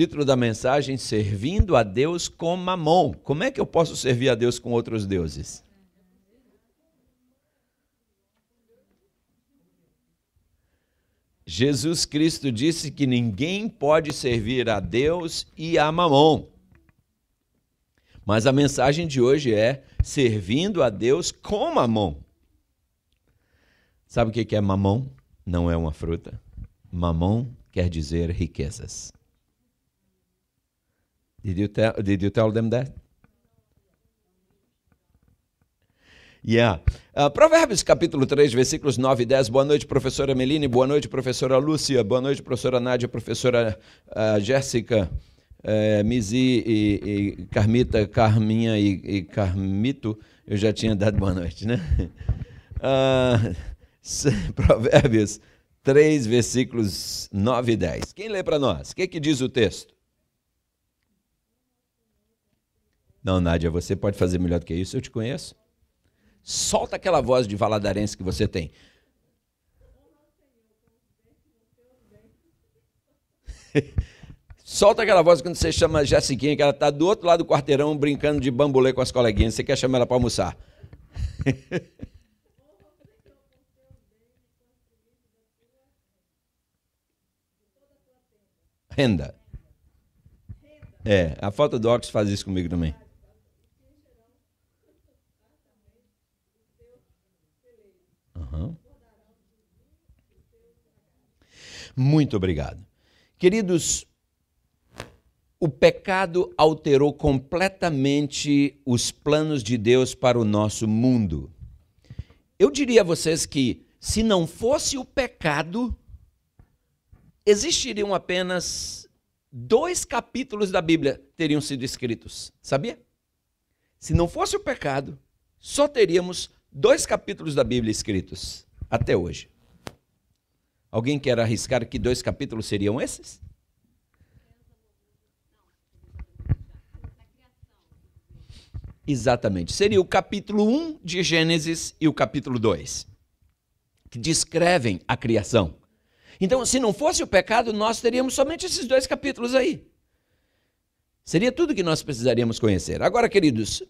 Título da mensagem: Servindo a Deus com Mamon. Como é que eu posso servir a Deus com outros deuses? Jesus Cristo disse que ninguém pode servir a Deus e a Mamon. Mas a mensagem de hoje é servindo a Deus com Mamon. Sabe o que é Mamon? Não é uma fruta. Mamon quer dizer riquezas. Did you tell Did you tell them that? Yeah. Uh, Provérbios capítulo 3, versículos 9 e 10. Boa noite, professora Meline. Boa noite, professora Lúcia. Boa noite, professora Nádia, professora uh, Jéssica, uh, Mizi e, e, Carmita, Carminha e, e, Carmito. Eu já tinha dado boa noite, né? Uh, provérbios 3, versículos 9 e 10. Quem lê para nós? O que, que diz o texto? Não, Nádia, você pode fazer melhor do que isso, eu te conheço. Solta aquela voz de valadarense que você tem. Solta aquela voz quando você chama a Jessiquinha, que ela está do outro lado do quarteirão brincando de bambolê com as coleguinhas. Você quer chamar ela para almoçar. Renda. É, a falta do óculos faz isso comigo também. Uhum. Muito obrigado. Queridos, o pecado alterou completamente os planos de Deus para o nosso mundo. Eu diria a vocês que, se não fosse o pecado, existiriam apenas dois capítulos da Bíblia teriam sido escritos, sabia? Se não fosse o pecado, só teríamos dois capítulos da Bíblia escritos até hoje. Alguém quer arriscar que dois capítulos seriam esses? Exatamente. Seria o capítulo 1 de Gênesis e o capítulo 2, que descrevem a criação. Então, se não fosse o pecado, nós teríamos somente esses dois capítulos aí. Seria tudo que nós precisaríamos conhecer. Agora, queridos,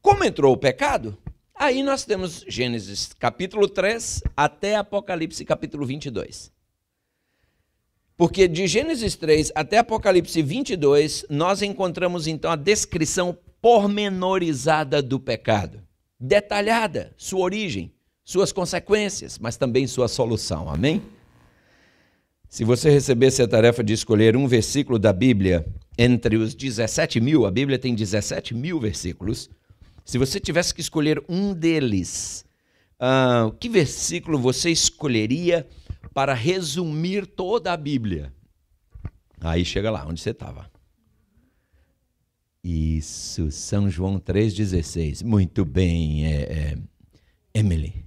como entrou o pecado, Aí nós temos Gênesis capítulo 3 até Apocalipse capítulo 22. Porque de Gênesis 3 até Apocalipse 22, nós encontramos então a descrição pormenorizada do pecado, detalhada, sua origem, suas consequências, mas também sua solução. Amém? Se você recebesse a tarefa de escolher um versículo da Bíblia entre os 17 mil, a Bíblia tem 17 mil versículos, se você tivesse que escolher um deles, uh, que versículo você escolheria para resumir toda a Bíblia? Aí chega lá, onde você estava. Isso, São João 3,16. Muito bem, é, é, Emily.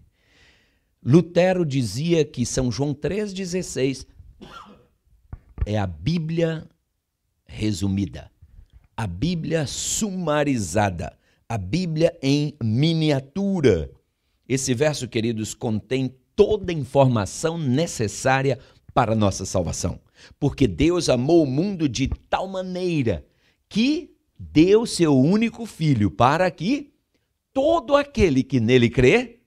Lutero dizia que São João 3,16 é a Bíblia resumida, a Bíblia sumarizada a Bíblia em miniatura. Esse verso, queridos, contém toda a informação necessária para a nossa salvação. Porque Deus amou o mundo de tal maneira que deu seu único filho para que todo aquele que nele crê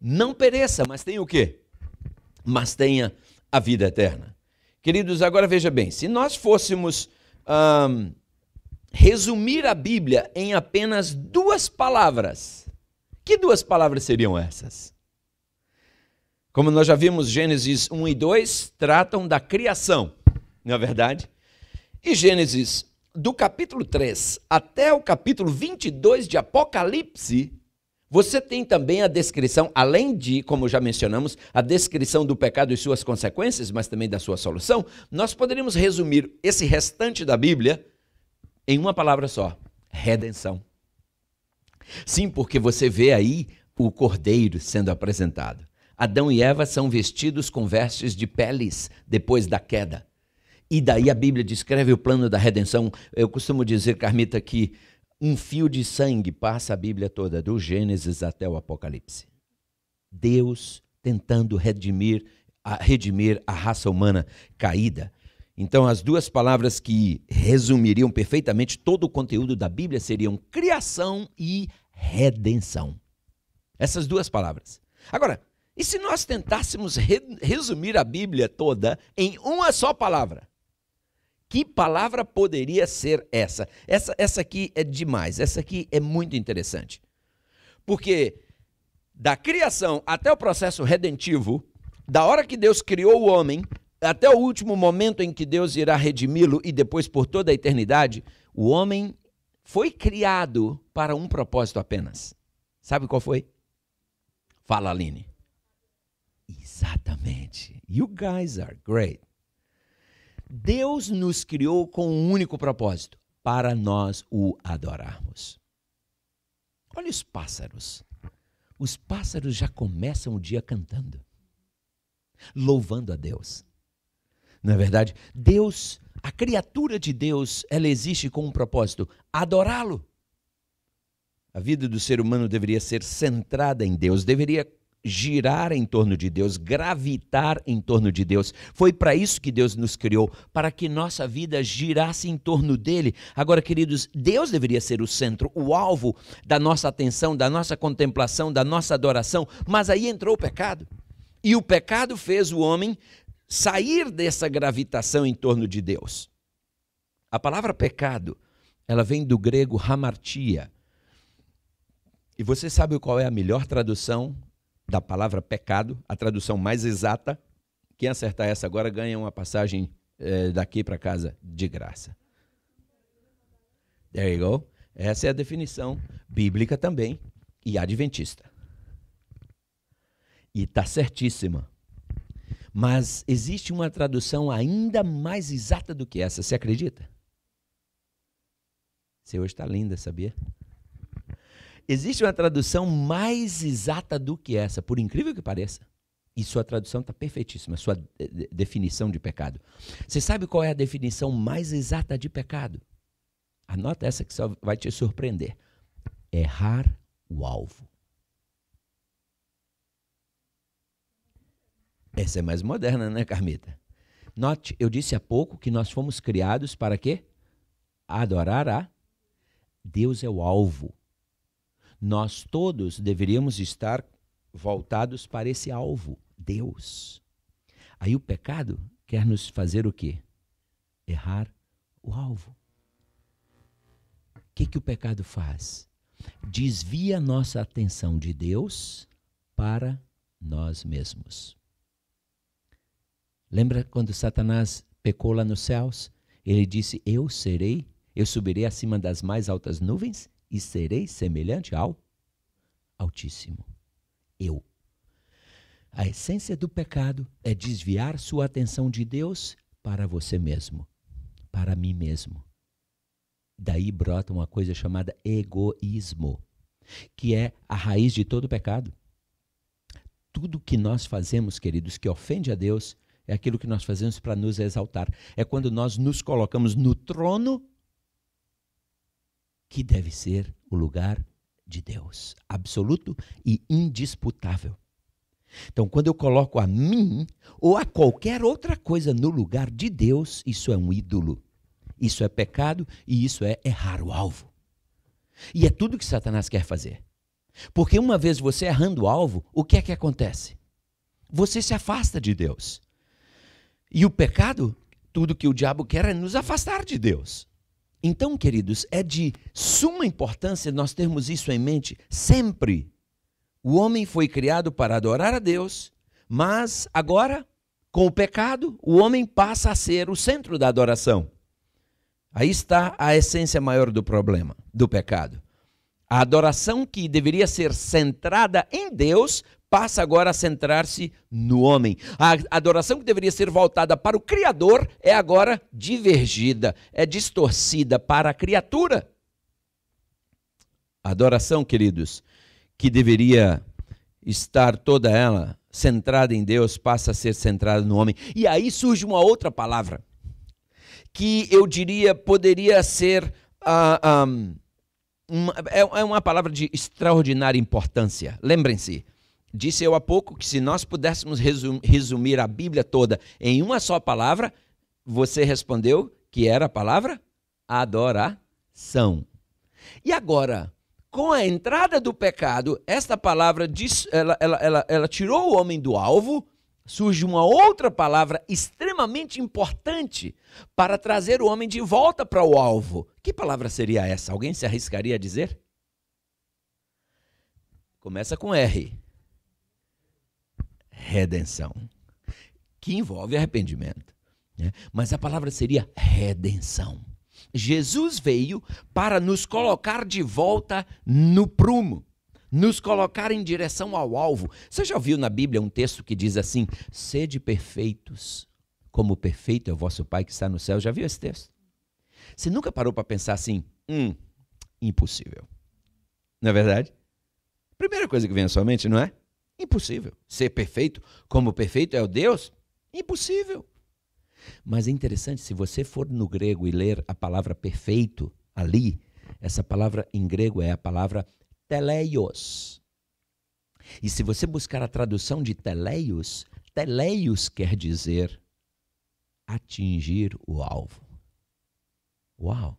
não pereça, mas tenha o quê? Mas tenha a vida eterna. Queridos, agora veja bem, se nós fôssemos hum, resumir a Bíblia em apenas duas palavras, que duas palavras seriam essas? Como nós já vimos, Gênesis 1 e 2 tratam da criação, não é verdade? E Gênesis, do capítulo 3 até o capítulo 22 de Apocalipse, você tem também a descrição, além de, como já mencionamos, a descrição do pecado e suas consequências, mas também da sua solução. Nós poderíamos resumir esse restante da Bíblia em uma palavra só: redenção. Sim, porque você vê aí o cordeiro sendo apresentado. Adão e Eva são vestidos com vestes de peles depois da queda. E daí a Bíblia descreve o plano da redenção. Eu costumo dizer, Carmita, que um fio de sangue passa a Bíblia toda, do Gênesis até o Apocalipse. Deus tentando redimir a, redimir a raça humana caída então, as duas palavras que resumiriam perfeitamente todo o conteúdo da Bíblia seriam criação e redenção. Essas duas palavras. Agora, e se nós tentássemos re resumir a Bíblia toda em uma só palavra? Que palavra poderia ser essa? Essa, essa aqui é demais, essa aqui é muito interessante. Porque da criação até o processo redentivo, da hora que Deus criou o homem até o último momento em que Deus irá redimi-lo e depois por toda a eternidade, o homem foi criado para um propósito apenas. Sabe qual foi? Fala, Aline. Exatamente. You guys are great. Deus nos criou com um único propósito: para nós o adorarmos. Olha os pássaros. Os pássaros já começam o dia cantando, louvando a Deus na é verdade? Deus, a criatura de Deus, ela existe com um propósito: adorá-lo. A vida do ser humano deveria ser centrada em Deus, deveria girar em torno de Deus, gravitar em torno de Deus. Foi para isso que Deus nos criou, para que nossa vida girasse em torno dele. Agora, queridos, Deus deveria ser o centro, o alvo da nossa atenção, da nossa contemplação, da nossa adoração, mas aí entrou o pecado. E o pecado fez o homem sair dessa gravitação em torno de Deus. A palavra pecado, ela vem do grego hamartia. E você sabe qual é a melhor tradução da palavra pecado, a tradução mais exata? Quem acertar essa agora ganha uma passagem é, daqui para casa de graça. There you go. Essa é a definição bíblica também e adventista. E está certíssima. Mas existe uma tradução ainda mais exata do que essa. Você acredita? Você hoje está linda, sabia? Existe uma tradução mais exata do que essa, por incrível que pareça. E sua tradução está perfeitíssima, sua de definição de pecado. Você sabe qual é a definição mais exata de pecado? Anota essa que só vai te surpreender: errar o alvo. Essa é mais moderna, né, Carmita? Note, eu disse há pouco que nós fomos criados para quê? Adorar a Deus é o alvo. Nós todos deveríamos estar voltados para esse alvo, Deus. Aí o pecado quer nos fazer o quê? Errar o alvo. O que, que o pecado faz? Desvia nossa atenção de Deus para nós mesmos. Lembra quando Satanás pecou lá nos céus? Ele disse: Eu serei, eu subirei acima das mais altas nuvens e serei semelhante ao Altíssimo. Eu. A essência do pecado é desviar sua atenção de Deus para você mesmo, para mim mesmo. Daí brota uma coisa chamada egoísmo, que é a raiz de todo pecado. Tudo que nós fazemos, queridos, que ofende a Deus, é aquilo que nós fazemos para nos exaltar. É quando nós nos colocamos no trono que deve ser o lugar de Deus, absoluto e indisputável. Então, quando eu coloco a mim ou a qualquer outra coisa no lugar de Deus, isso é um ídolo. Isso é pecado e isso é errar o alvo. E é tudo que Satanás quer fazer. Porque uma vez você errando o alvo, o que é que acontece? Você se afasta de Deus. E o pecado, tudo que o diabo quer é nos afastar de Deus. Então, queridos, é de suma importância nós termos isso em mente sempre. O homem foi criado para adorar a Deus, mas agora, com o pecado, o homem passa a ser o centro da adoração. Aí está a essência maior do problema, do pecado. A adoração que deveria ser centrada em Deus passa agora a centrar-se no homem. A adoração que deveria ser voltada para o Criador é agora divergida, é distorcida para a criatura. A adoração, queridos, que deveria estar toda ela centrada em Deus, passa a ser centrada no homem. E aí surge uma outra palavra que eu diria poderia ser. Uh, ah, ah, um, uma, é, é uma palavra de extraordinária importância. Lembrem-se, Disse eu há pouco que se nós pudéssemos resumir a Bíblia toda em uma só palavra, você respondeu que era a palavra adoração. E agora, com a entrada do pecado, esta palavra diz, ela, ela, ela, ela tirou o homem do alvo, surge uma outra palavra extremamente importante para trazer o homem de volta para o alvo. Que palavra seria essa? Alguém se arriscaria a dizer? Começa com R redenção, que envolve arrependimento. Né? Mas a palavra seria redenção. Jesus veio para nos colocar de volta no prumo, nos colocar em direção ao alvo. Você já ouviu na Bíblia um texto que diz assim: sede perfeitos, como perfeito é o vosso Pai que está no céu? Já viu esse texto? Você nunca parou para pensar assim? Hum, impossível. Não é verdade? Primeira coisa que vem à sua mente, não é? Impossível. Ser perfeito como o perfeito é o Deus? Impossível. Mas é interessante, se você for no grego e ler a palavra perfeito ali, essa palavra em grego é a palavra teleios. E se você buscar a tradução de teleios, teleios quer dizer atingir o alvo. Uau!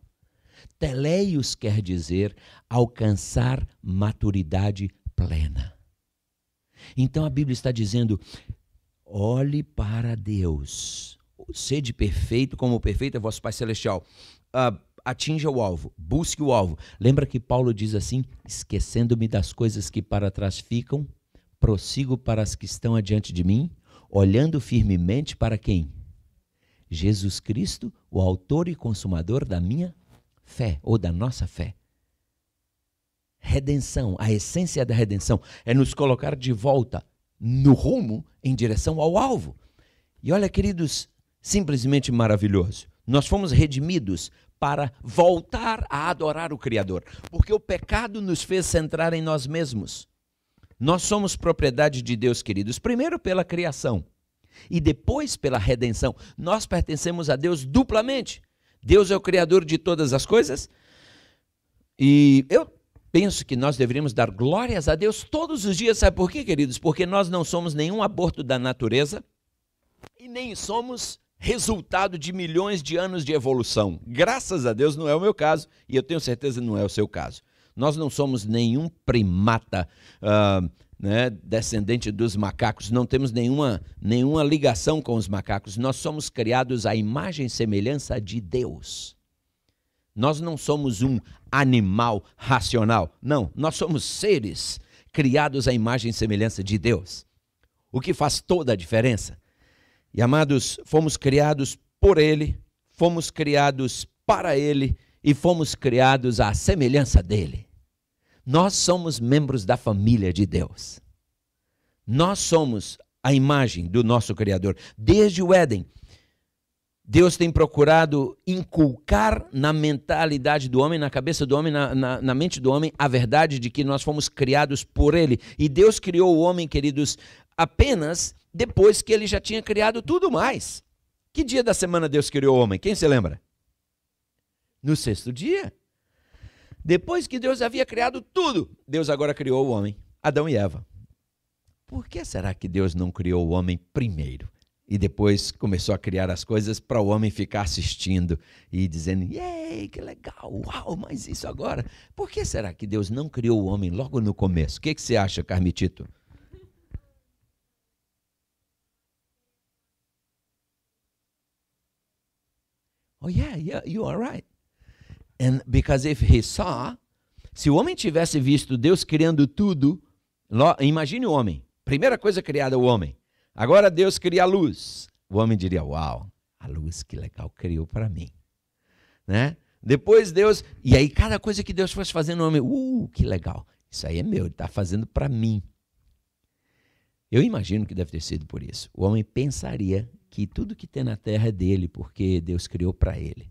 Teleios quer dizer alcançar maturidade plena. Então a Bíblia está dizendo: olhe para Deus, sede perfeito, como o perfeito é vosso Pai Celestial. Uh, atinja o alvo, busque o alvo. Lembra que Paulo diz assim: esquecendo-me das coisas que para trás ficam, prossigo para as que estão adiante de mim, olhando firmemente para quem? Jesus Cristo, o autor e consumador da minha fé, ou da nossa fé redenção, a essência da redenção é nos colocar de volta no rumo em direção ao alvo. E olha, queridos, simplesmente maravilhoso. Nós fomos redimidos para voltar a adorar o Criador, porque o pecado nos fez centrar em nós mesmos. Nós somos propriedade de Deus, queridos, primeiro pela criação e depois pela redenção. Nós pertencemos a Deus duplamente. Deus é o Criador de todas as coisas. E eu penso que nós deveríamos dar glórias a Deus todos os dias. Sabe por quê, queridos? Porque nós não somos nenhum aborto da natureza e nem somos resultado de milhões de anos de evolução. Graças a Deus não é o meu caso e eu tenho certeza não é o seu caso. Nós não somos nenhum primata uh, né, descendente dos macacos, não temos nenhuma, nenhuma ligação com os macacos. Nós somos criados à imagem e semelhança de Deus. Nós não somos um animal, racional. Não, nós somos seres criados à imagem e semelhança de Deus, o que faz toda a diferença. E amados, fomos criados por Ele, fomos criados para Ele e fomos criados à semelhança dEle. Nós somos membros da família de Deus. Nós somos a imagem do nosso Criador. Desde o Éden, Deus tem procurado inculcar na mentalidade do homem, na cabeça do homem, na, na, na, mente do homem, a verdade de que nós fomos criados por Ele. E Deus criou o homem, queridos, apenas depois que Ele já tinha criado tudo mais. Que dia da semana Deus criou o homem? Quem se lembra? No sexto dia. Depois que Deus havia criado tudo, Deus agora criou o homem, Adão e Eva. Por que será que Deus não criou o homem primeiro? e depois começou a criar as coisas para o homem ficar assistindo e dizendo: "Yay, que legal! Uau, mas isso agora? Por que será que Deus não criou o homem logo no começo? O que, que você acha, Carmitito?" Oh yeah, yeah, you are right. And because if he saw, se o homem tivesse visto Deus criando tudo, imagine o homem. Primeira coisa criada o homem. Agora Deus cria a luz. O homem diria: Uau, a luz que legal criou para mim. Né? Depois Deus. E aí, cada coisa que Deus fosse fazendo, o homem: Uh, que legal. Isso aí é meu, ele está fazendo para mim. Eu imagino que deve ter sido por isso. O homem pensaria que tudo que tem na terra é dele, porque Deus criou para ele.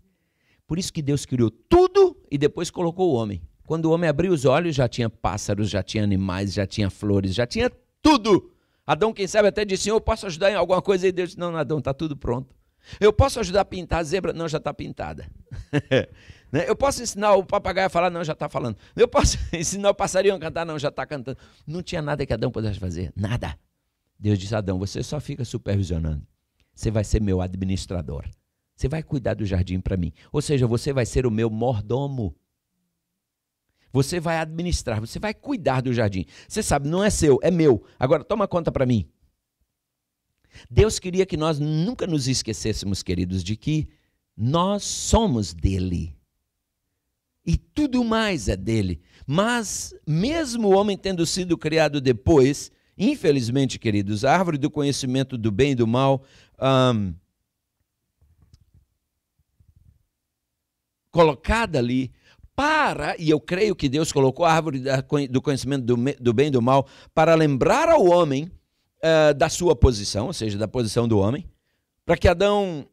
Por isso que Deus criou tudo e depois colocou o homem. Quando o homem abriu os olhos, já tinha pássaros, já tinha animais, já tinha flores, já tinha tudo. Adão, quem sabe, até disse: Eu posso ajudar em alguma coisa? E Deus disse: Não, Adão, está tudo pronto. Eu posso ajudar a pintar a zebra? Não, já está pintada. Né? Eu posso ensinar o papagaio a falar? Não, já está falando. Eu posso ensinar o passarinho a cantar? Não, já está cantando. Não tinha nada que Adão pudesse fazer. Nada. Deus disse: Adão, você só fica supervisionando. Você vai ser meu administrador. Você vai cuidar do jardim para mim. Ou seja, você vai ser o meu mordomo. Você vai administrar, você vai cuidar do jardim. Você sabe, não é seu, é meu. Agora toma conta para mim. Deus queria que nós nunca nos esquecêssemos, queridos, de que nós somos dele. E tudo mais é dele. Mas, mesmo o homem tendo sido criado depois, infelizmente, queridos, a árvore do conhecimento do bem e do mal um, colocada ali para, e eu creio que Deus colocou a árvore do conhecimento do bem e do mal para lembrar ao homem uh, da sua posição, ou seja, da posição do homem, para que Adão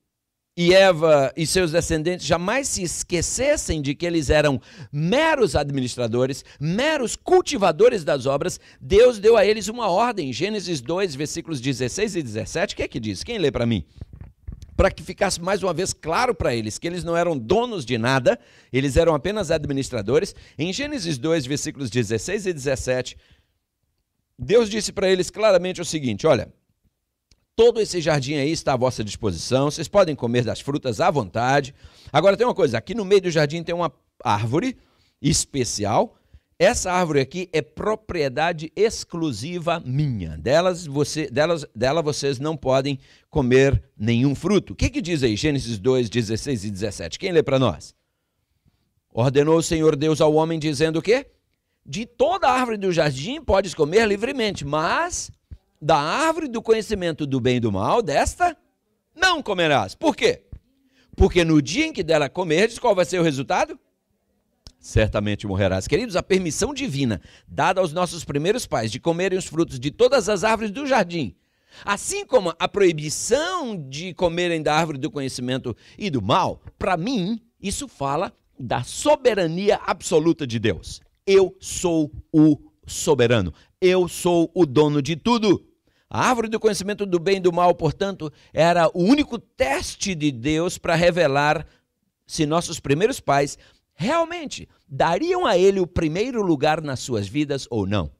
e Eva e seus descendentes jamais se esquecessem de que eles eram meros administradores, meros cultivadores das obras, Deus deu a eles uma ordem. Gênesis 2, versículos 16 e 17. O que é que diz? Quem lê para mim? para que ficasse mais uma vez claro para eles que eles não eram donos de nada, eles eram apenas administradores. Em Gênesis 2, versículos 16 e 17, Deus disse para eles claramente o seguinte: Olha, todo esse jardim aí está à vossa disposição, vocês podem comer das frutas à vontade. Agora tem uma coisa: aqui no meio do jardim tem uma árvore especial essa árvore aqui é propriedade exclusiva minha. Delas, você, delas, dela vocês não podem comer nenhum fruto. O que, que diz aí Gênesis 2, 16 e 17? Quem lê para nós? Ordenou o Senhor Deus ao homem, dizendo o quê? De toda árvore do jardim podes comer livremente, mas da árvore do conhecimento do bem e do mal, desta, não comerás. Por quê? Porque no dia em que dela comerdes, qual vai ser o resultado? certamente morrerás. Queridos, a permissão divina dada aos nossos primeiros pais de comerem os frutos de todas as árvores do jardim, assim como a proibição de comerem da árvore do conhecimento e do mal, para mim, isso fala da soberania absoluta de Deus. Eu sou o soberano. Eu sou o dono de tudo. A árvore do conhecimento do bem e do mal, portanto, era o único teste de Deus para revelar se nossos primeiros pais realmente dariam a ele o primeiro lugar nas suas vidas ou não.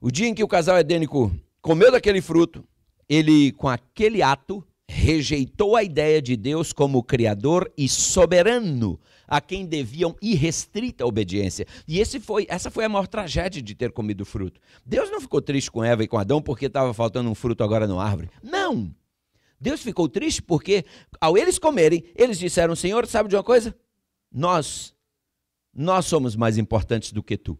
O dia em que o casal edênico comeu daquele fruto, ele, com aquele ato, rejeitou a ideia de Deus como criador e soberano, a quem deviam irrestrita obediência. E esse foi, essa foi a maior tragédia de ter comido fruto. Deus não ficou triste com Eva e com Adão porque estava faltando um fruto agora na árvore. Não! Deus ficou triste porque, ao eles comerem, eles disseram: Senhor, sabe de uma coisa? Nós, nós somos mais importantes do que tu.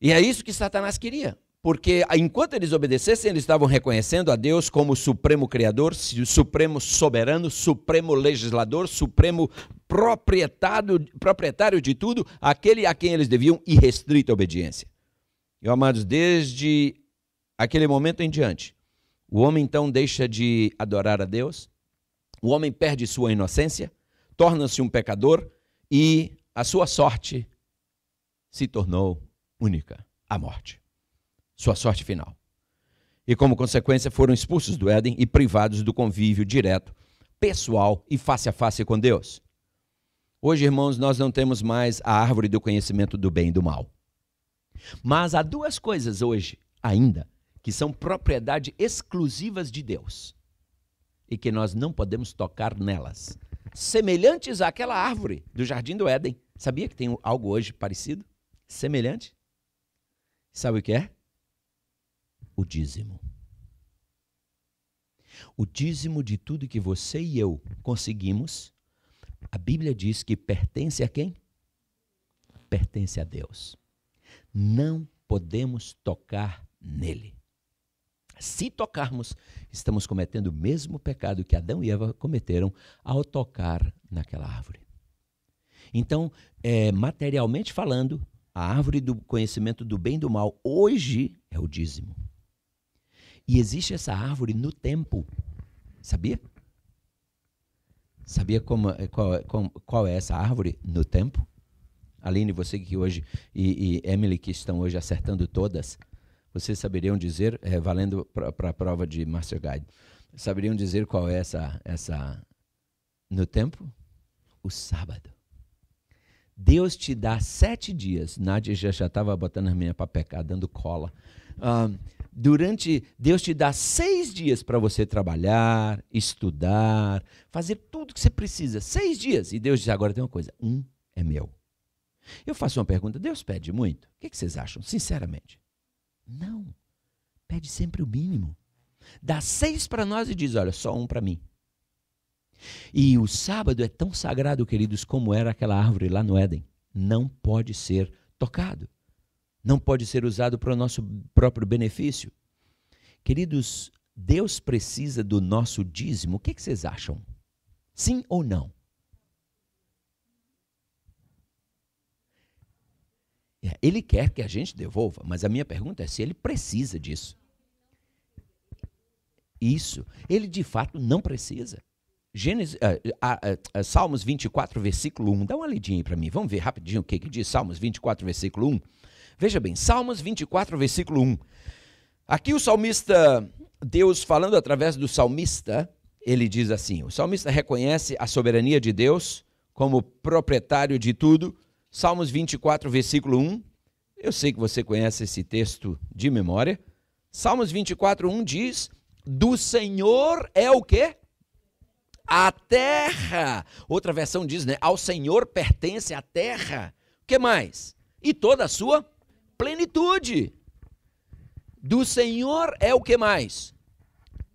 E é isso que Satanás queria. Porque enquanto eles obedecessem, eles estavam reconhecendo a Deus como supremo criador, supremo soberano, supremo legislador, supremo proprietário, proprietário de tudo, aquele a quem eles deviam irrestrita obediência. E amados, desde aquele momento em diante, o homem então deixa de adorar a Deus, o homem perde sua inocência, torna-se um pecador e a sua sorte se tornou única a morte. Sua sorte final. E como consequência, foram expulsos do Éden e privados do convívio direto, pessoal e face a face com Deus. Hoje, irmãos, nós não temos mais a árvore do conhecimento do bem e do mal. Mas há duas coisas hoje, ainda, que são propriedade exclusivas de Deus e que nós não podemos tocar nelas semelhantes àquela árvore do jardim do Éden. Sabia que tem algo hoje parecido? Semelhante? Sabe o que é? O dízimo. O dízimo de tudo que você e eu conseguimos, a Bíblia diz que pertence a quem? Pertence a Deus. Não podemos tocar nele. Se tocarmos, estamos cometendo o mesmo pecado que Adão e Eva cometeram ao tocar naquela árvore. Então, é, materialmente falando, a árvore do conhecimento do bem e do mal hoje é o dízimo. E existe essa árvore no tempo. Sabia? Sabia como, é, qual, qual, qual é essa árvore no tempo? Aline, você que hoje, e, e Emily, que estão hoje acertando todas vocês saberiam dizer, é, valendo para a prova de Master Guide, saberiam dizer qual é essa, essa no tempo? O sábado. Deus te dá sete dias. Nádia já estava botando a minha pecar dando cola. Um, durante, Deus te dá seis dias para você trabalhar, estudar, fazer tudo que você precisa. Seis dias. E Deus diz: agora tem uma coisa: um é meu. Eu faço uma pergunta, Deus pede muito. O que, que vocês acham, sinceramente? Não. Pede sempre o mínimo. Dá seis para nós e diz: olha, só um para mim. E o sábado é tão sagrado, queridos, como era aquela árvore lá no Éden. Não pode ser tocado. Não pode ser usado para o nosso próprio benefício. Queridos, Deus precisa do nosso dízimo. O que, que vocês acham? Sim ou não? É, ele quer que a gente devolva, mas a minha pergunta é se ele precisa disso. Isso. Ele de fato não precisa. Gênesis, uh, uh, uh, Salmos 24, versículo 1. Dá uma lidinha aí para mim. Vamos ver rapidinho o que, que diz Salmos 24, versículo 1. Veja bem, Salmos 24, versículo 1. Aqui o salmista, Deus falando através do salmista, ele diz assim: o salmista reconhece a soberania de Deus como proprietário de tudo Salmos 24, versículo 1. Eu sei que você conhece esse texto de memória. Salmos 24, 1 diz: Do Senhor é o quê? A terra. Outra versão diz, né? Ao Senhor pertence a terra. O que mais? E toda a sua plenitude. Do Senhor é o que mais?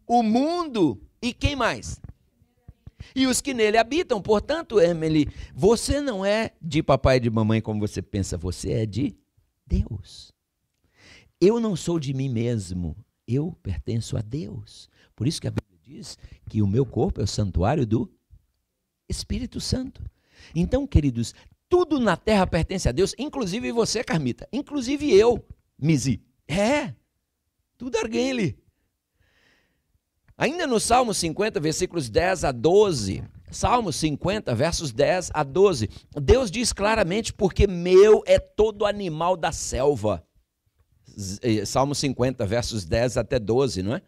O mundo e quem mais? e os que nele habitam. Portanto, Emily, você não é de papai e de mamãe como você pensa, você é de Deus. Eu não sou de mim mesmo, eu pertenço a Deus. Por isso que a Bíblia diz que o meu corpo é o santuário do Espírito Santo. Então, queridos, tudo na terra pertence a Deus, inclusive você, Carmita, inclusive eu, Mizi. É, tudo alguém é ali. Ainda no Salmo 50, versículos 10 a 12, Salmo 50, versos 10 a 12, Deus diz claramente: Porque meu é todo animal da selva. Eh, Salmo 50, versos 10 até 12, não é?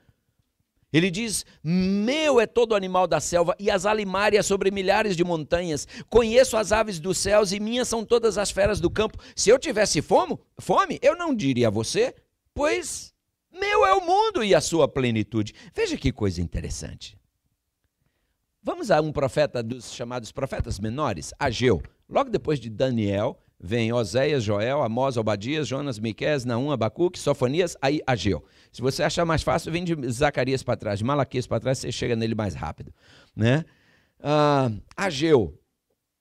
Ele diz: Meu é todo animal da selva e as alimárias sobre milhares de montanhas. Conheço as aves dos céus e minhas são todas as feras do campo. Se eu tivesse fome, fome, eu não diria a você, pois meu é o mundo e a sua plenitude. Veja que coisa interessante. Vamos a um profeta dos chamados profetas menores, Ageu. Logo depois de Daniel, vem Oséias, Joel, Amós, Obadias, Jonas, Miqués, Naum, Abacuque, Sofonias, aí Ageu. Se você achar mais fácil, vem de Zacarias para trás, de Malaquias para trás, você chega nele mais rápido. Né? Ah, Ageu,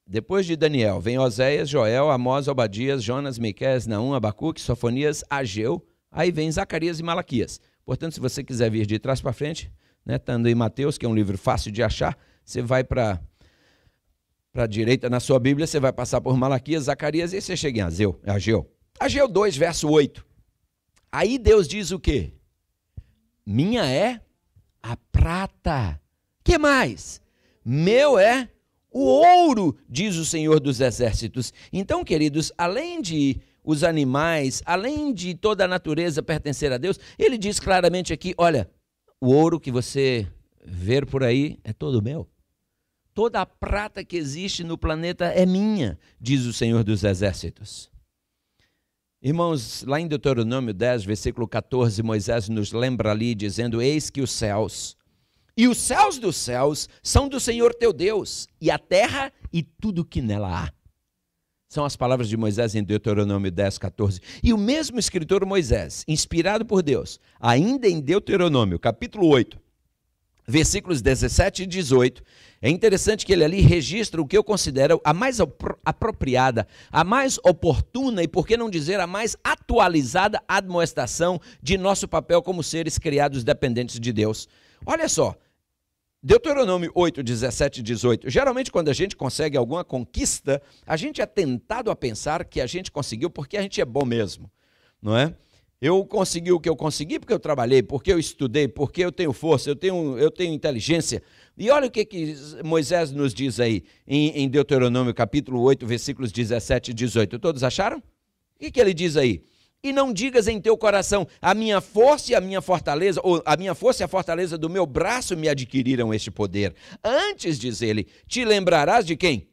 depois de Daniel, vem Oséias, Joel, Amós, Obadias, Jonas, Miqués, Naum, Abacuque, Sofonias, Ageu. Aí vem Zacarias e Malaquias. Portanto, se você quiser vir de trás para frente, né, estando tá em Mateus, que é um livro fácil de achar, você vai para para a direita na sua Bíblia, você vai passar por Malaquias, Zacarias e você chega em Ageu. Ageu, Ageu 2, verso 8. Aí Deus diz o quê? Minha é a prata. Que mais? Meu é o ouro, diz o Senhor dos Exércitos. Então, queridos, além de os animais, além de toda a natureza pertencer a Deus, ele diz claramente aqui: olha, o ouro que você ver por aí é todo meu. Toda a prata que existe no planeta é minha, diz o Senhor dos Exércitos. Irmãos, lá em Deuteronômio 10, versículo 14, Moisés nos lembra ali, dizendo: Eis que os céus, e os céus dos céus, são do Senhor teu Deus, e a terra e tudo que nela há são as palavras de Moisés em Deuteronômio 10, 14. E o mesmo escritor Moisés, inspirado por Deus, ainda em Deuteronômio, capítulo 8, versículos 17 e 18, é interessante que ele ali registra o que eu considero a mais apropriada, a mais oportuna e, por que não dizer, a mais atualizada admoestação de nosso papel como seres criados dependentes de Deus. Olha só, Deuteronômio 8, 17 e 18. Geralmente, quando a gente consegue alguma conquista, a gente é tentado a pensar que a gente conseguiu porque a gente é bom mesmo, não é? Eu consegui o que eu consegui porque eu trabalhei, porque eu estudei, porque eu tenho força, eu tenho, eu tenho inteligência. E olha o que, que Moisés nos diz aí em, em Deuteronômio capítulo 8, versículos 17 e 18. Todos acharam? O que, que ele diz aí? e não digas em teu coração: a minha força e a minha fortaleza, ou a minha força e a fortaleza do meu braço me adquiriram este poder. Antes, diz ele, te lembrarás de quem?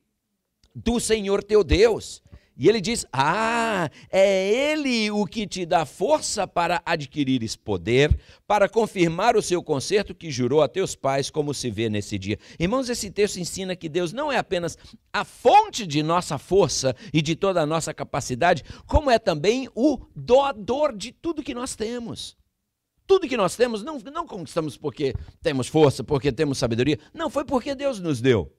Do Senhor teu Deus e ele diz: Ah, é Ele o que te dá força para adquirires poder, para confirmar o seu conserto que jurou a teus pais, como se vê nesse dia. Irmãos, esse texto ensina que Deus não é apenas a fonte de nossa força e de toda a nossa capacidade, como é também o doador de tudo que nós temos. Tudo que nós temos não, não conquistamos porque temos força, porque temos sabedoria. Não, foi porque Deus nos deu.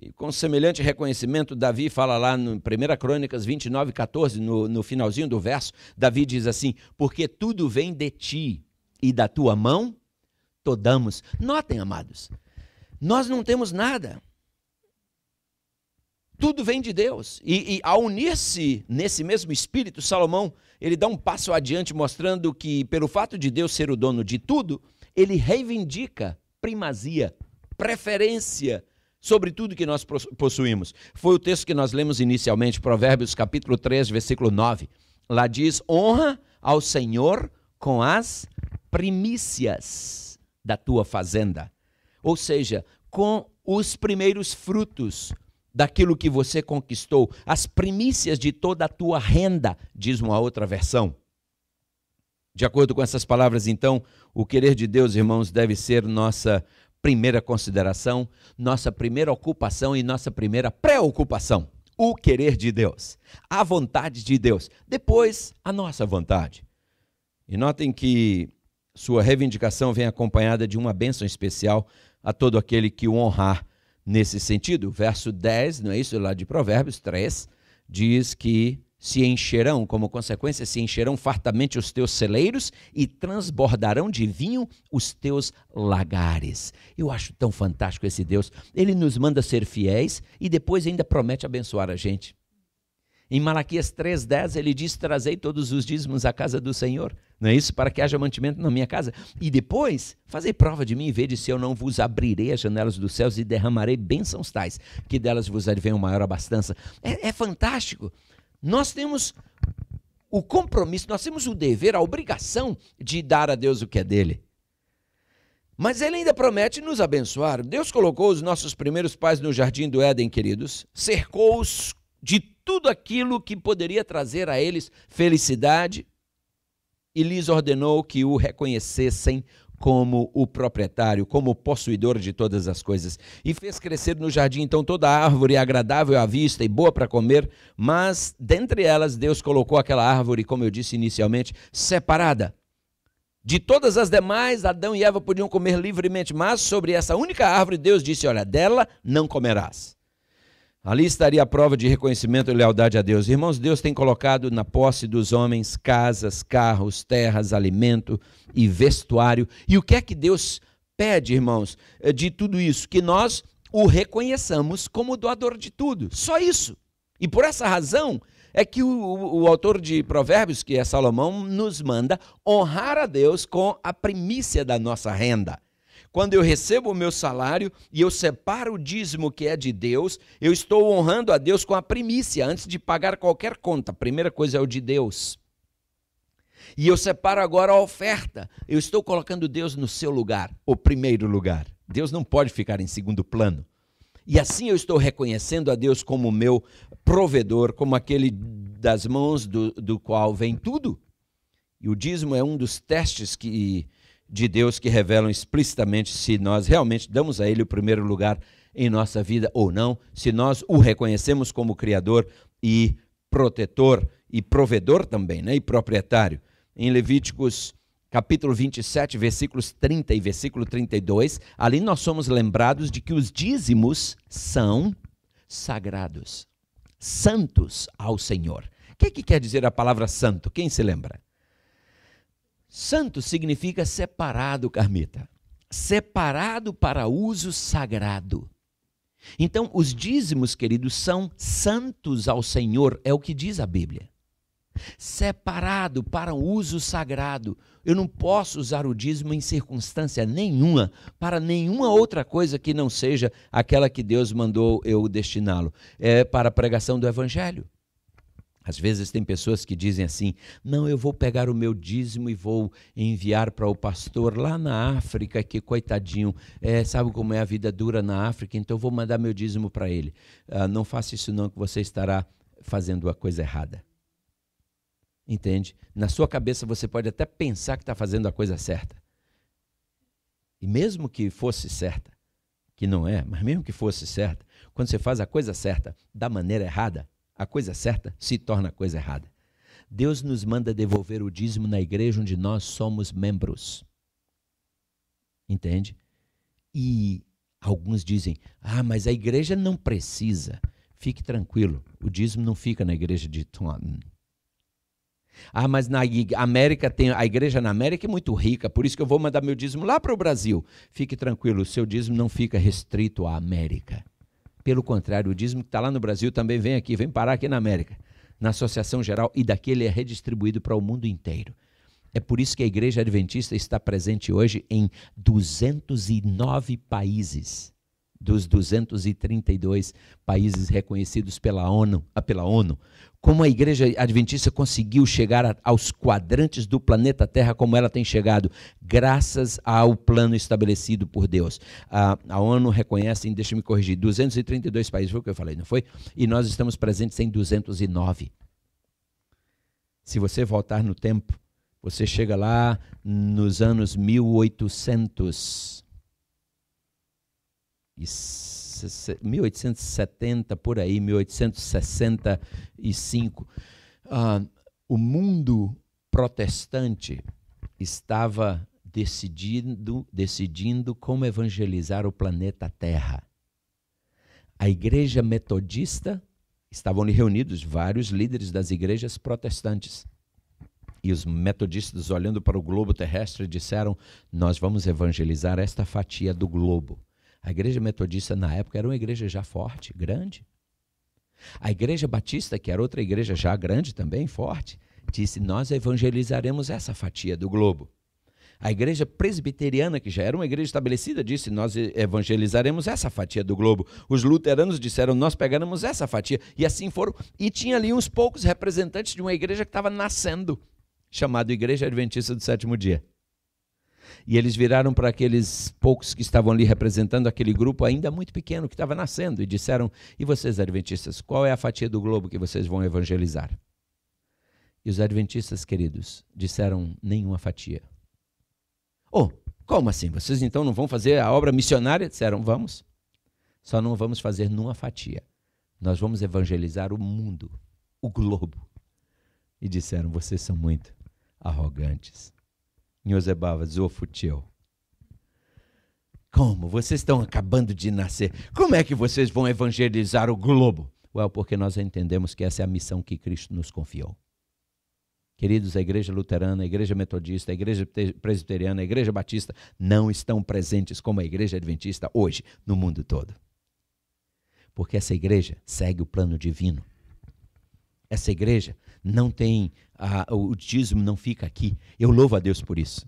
E com semelhante reconhecimento, Davi fala lá no 1 Crônicas 29, 14, no, no finalzinho do verso, Davi diz assim: Porque tudo vem de ti e da tua mão todamos. Notem, amados, nós não temos nada. Tudo vem de Deus. E, e ao unir-se nesse mesmo espírito, Salomão, ele dá um passo adiante mostrando que, pelo fato de Deus ser o dono de tudo, ele reivindica primazia, preferência sobre tudo que nós possuímos. Foi o texto que nós lemos inicialmente, Provérbios capítulo 3, versículo 9. Lá diz: honra ao Senhor com as primícias da tua fazenda, ou seja, com os primeiros frutos daquilo que você conquistou, as primícias de toda a tua renda, diz uma outra versão. De acordo com essas palavras, então, o querer de Deus, irmãos, deve ser nossa primeira consideração, nossa primeira ocupação e nossa primeira preocupação. O querer de Deus, a vontade de Deus, depois a nossa vontade. E notem que sua reivindicação vem acompanhada de uma bênção especial a todo aquele que o honrar. Nesse sentido, verso 10, não é isso? Lá de Provérbios 3, diz que se encherão, como consequência, se encherão fartamente os teus celeiros e transbordarão de vinho os teus lagares. Eu acho tão fantástico esse Deus. Ele nos manda ser fiéis e depois ainda promete abençoar a gente. Em Malaquias 3,10 ele diz: Trazei todos os dízimos à casa do Senhor, não é isso? Para que haja mantimento na minha casa. E depois, fazei prova de mim e vede se eu não vos abrirei as janelas dos céus e derramarei bênçãos tais, que delas vos advenham maior abastança. É, é fantástico. Nós temos o compromisso, nós temos o dever, a obrigação de dar a Deus o que é dele. Mas ele ainda promete nos abençoar. Deus colocou os nossos primeiros pais no jardim do Éden, queridos, cercou-os de tudo aquilo que poderia trazer a eles felicidade e lhes ordenou que o reconhecessem como o proprietário, como o possuidor de todas as coisas. E fez crescer no jardim então toda a árvore é agradável à vista e boa para comer, mas dentre elas Deus colocou aquela árvore, como eu disse inicialmente, separada. De todas as demais, Adão e Eva podiam comer livremente, mas sobre essa única árvore Deus disse: Olha, dela não comerás. Ali estaria a prova de reconhecimento e lealdade a Deus. Irmãos, Deus tem colocado na posse dos homens casas, carros, terras, alimento e vestuário. E o que é que Deus pede, irmãos, eh, de tudo isso? Que nós o reconheçamos como doador de tudo. Só isso. E por essa razão é que o, o, o autor de Provérbios, que é Salomão, nos manda honrar a Deus com a primícia da nossa renda. Quando eu recebo o meu salário e eu separo o dízimo que é de Deus, eu estou honrando a Deus com a primícia antes de pagar qualquer conta. A primeira coisa é o de Deus. E eu separo agora a oferta. Eu estou colocando Deus no seu lugar, o primeiro lugar. Deus não pode ficar em segundo plano. E assim eu estou reconhecendo a Deus como meu provedor, como aquele das mãos do, do qual vem tudo. E o dízimo é um dos testes que de Deus que revelam explicitamente se nós realmente damos a Ele o primeiro lugar em nossa vida ou não, se nós o reconhecemos como Criador e protetor e provedor também, né, e proprietário. Em Levíticos capítulo 27, versículos 30 e versículo 32, ali nós somos lembrados de que os dízimos são sagrados, santos ao Senhor. O que, é que quer dizer a palavra santo? Quem se lembra? Santo significa separado, Carmita. Separado para uso sagrado. Então, os dízimos, queridos, são santos ao Senhor, é o que diz a Bíblia. Separado para uso sagrado. Eu não posso usar o dízimo em circunstância nenhuma, para nenhuma outra coisa que não seja aquela que Deus mandou eu destiná-lo. É para a pregação do Evangelho às vezes tem pessoas que dizem assim: não, eu vou pegar o meu dízimo e vou enviar para o pastor lá na África, que coitadinho, é, sabe como é a vida dura na África, então vou mandar meu dízimo para ele. Ah, não faça isso, não, que você estará fazendo a coisa errada. Entende? Na sua cabeça você pode até pensar que está fazendo a coisa certa. E mesmo que fosse certa, que não é, mas mesmo que fosse certa, quando você faz a coisa certa da maneira errada, a coisa certa se torna coisa errada. Deus nos manda devolver o dízimo na igreja onde nós somos membros. Entende? E alguns dizem: ah, mas a igreja não precisa. Fique tranquilo, o dízimo não fica na igreja de Tom. Ah, mas na América tem a igreja na América é muito rica, por isso que eu vou mandar meu dízimo lá para o Brasil. Fique tranquilo, o seu dízimo não fica restrito à América. Pelo contrário, o dízimo que está lá no Brasil também vem aqui, vem parar aqui na América, na Associação Geral, e daqui ele é redistribuído para o mundo inteiro. É por isso que a Igreja Adventista está presente hoje em 209 países dos 232 países reconhecidos pela ONU, ah, pela ONU, como a Igreja Adventista conseguiu chegar aos quadrantes do planeta Terra como ela tem chegado, graças ao plano estabelecido por Deus. A, a ONU reconhece, deixa-me corrigir, 232 países, foi o que eu falei, não foi? E nós estamos presentes em 209. Se você voltar no tempo, você chega lá nos anos 1800 1870 por aí, 1865, uh, ah, o mundo protestante estava decidindo, decidindo como evangelizar o planeta Terra. A igreja metodista estavam reunidos vários líderes das igrejas protestantes. E os metodistas, olhando para o globo terrestre, disseram: Nós vamos evangelizar esta fatia do globo. A igreja metodista na época era uma igreja já forte, grande. A igreja batista, que era outra igreja já grande também, forte, disse: Nós evangelizaremos essa fatia do globo. A igreja presbiteriana, que já era uma igreja estabelecida, disse: Nós evangelizaremos essa fatia do globo. Os luteranos disseram: Nós pegaremos essa fatia. E assim foram. E tinha ali uns poucos representantes de uma igreja que estava nascendo, chamada Igreja Adventista do Sétimo Dia. E eles viraram para aqueles poucos que estavam ali representando aquele grupo ainda muito pequeno que estava nascendo e disseram: E vocês, adventistas, qual é a fatia do globo que vocês vão evangelizar? E os adventistas, queridos, disseram: Nenhuma fatia. Oh, como assim? Vocês então não vão fazer a obra missionária? Disseram: Vamos. Só não vamos fazer numa fatia. Nós vamos evangelizar o mundo, o globo. E disseram: Vocês são muito arrogantes. Nhozebava, Zofutiel. Como? Vocês estão acabando de nascer. Como é que vocês vão evangelizar o globo? Well, porque nós entendemos que essa é a missão que Cristo nos confiou. Queridos, a igreja luterana, a igreja metodista, a igreja presbiteriana, a igreja batista não estão presentes como a igreja adventista hoje no mundo todo. Porque essa igreja segue o plano divino. Essa igreja não tem, a, o dízimo não fica aqui. Eu louvo a Deus por isso.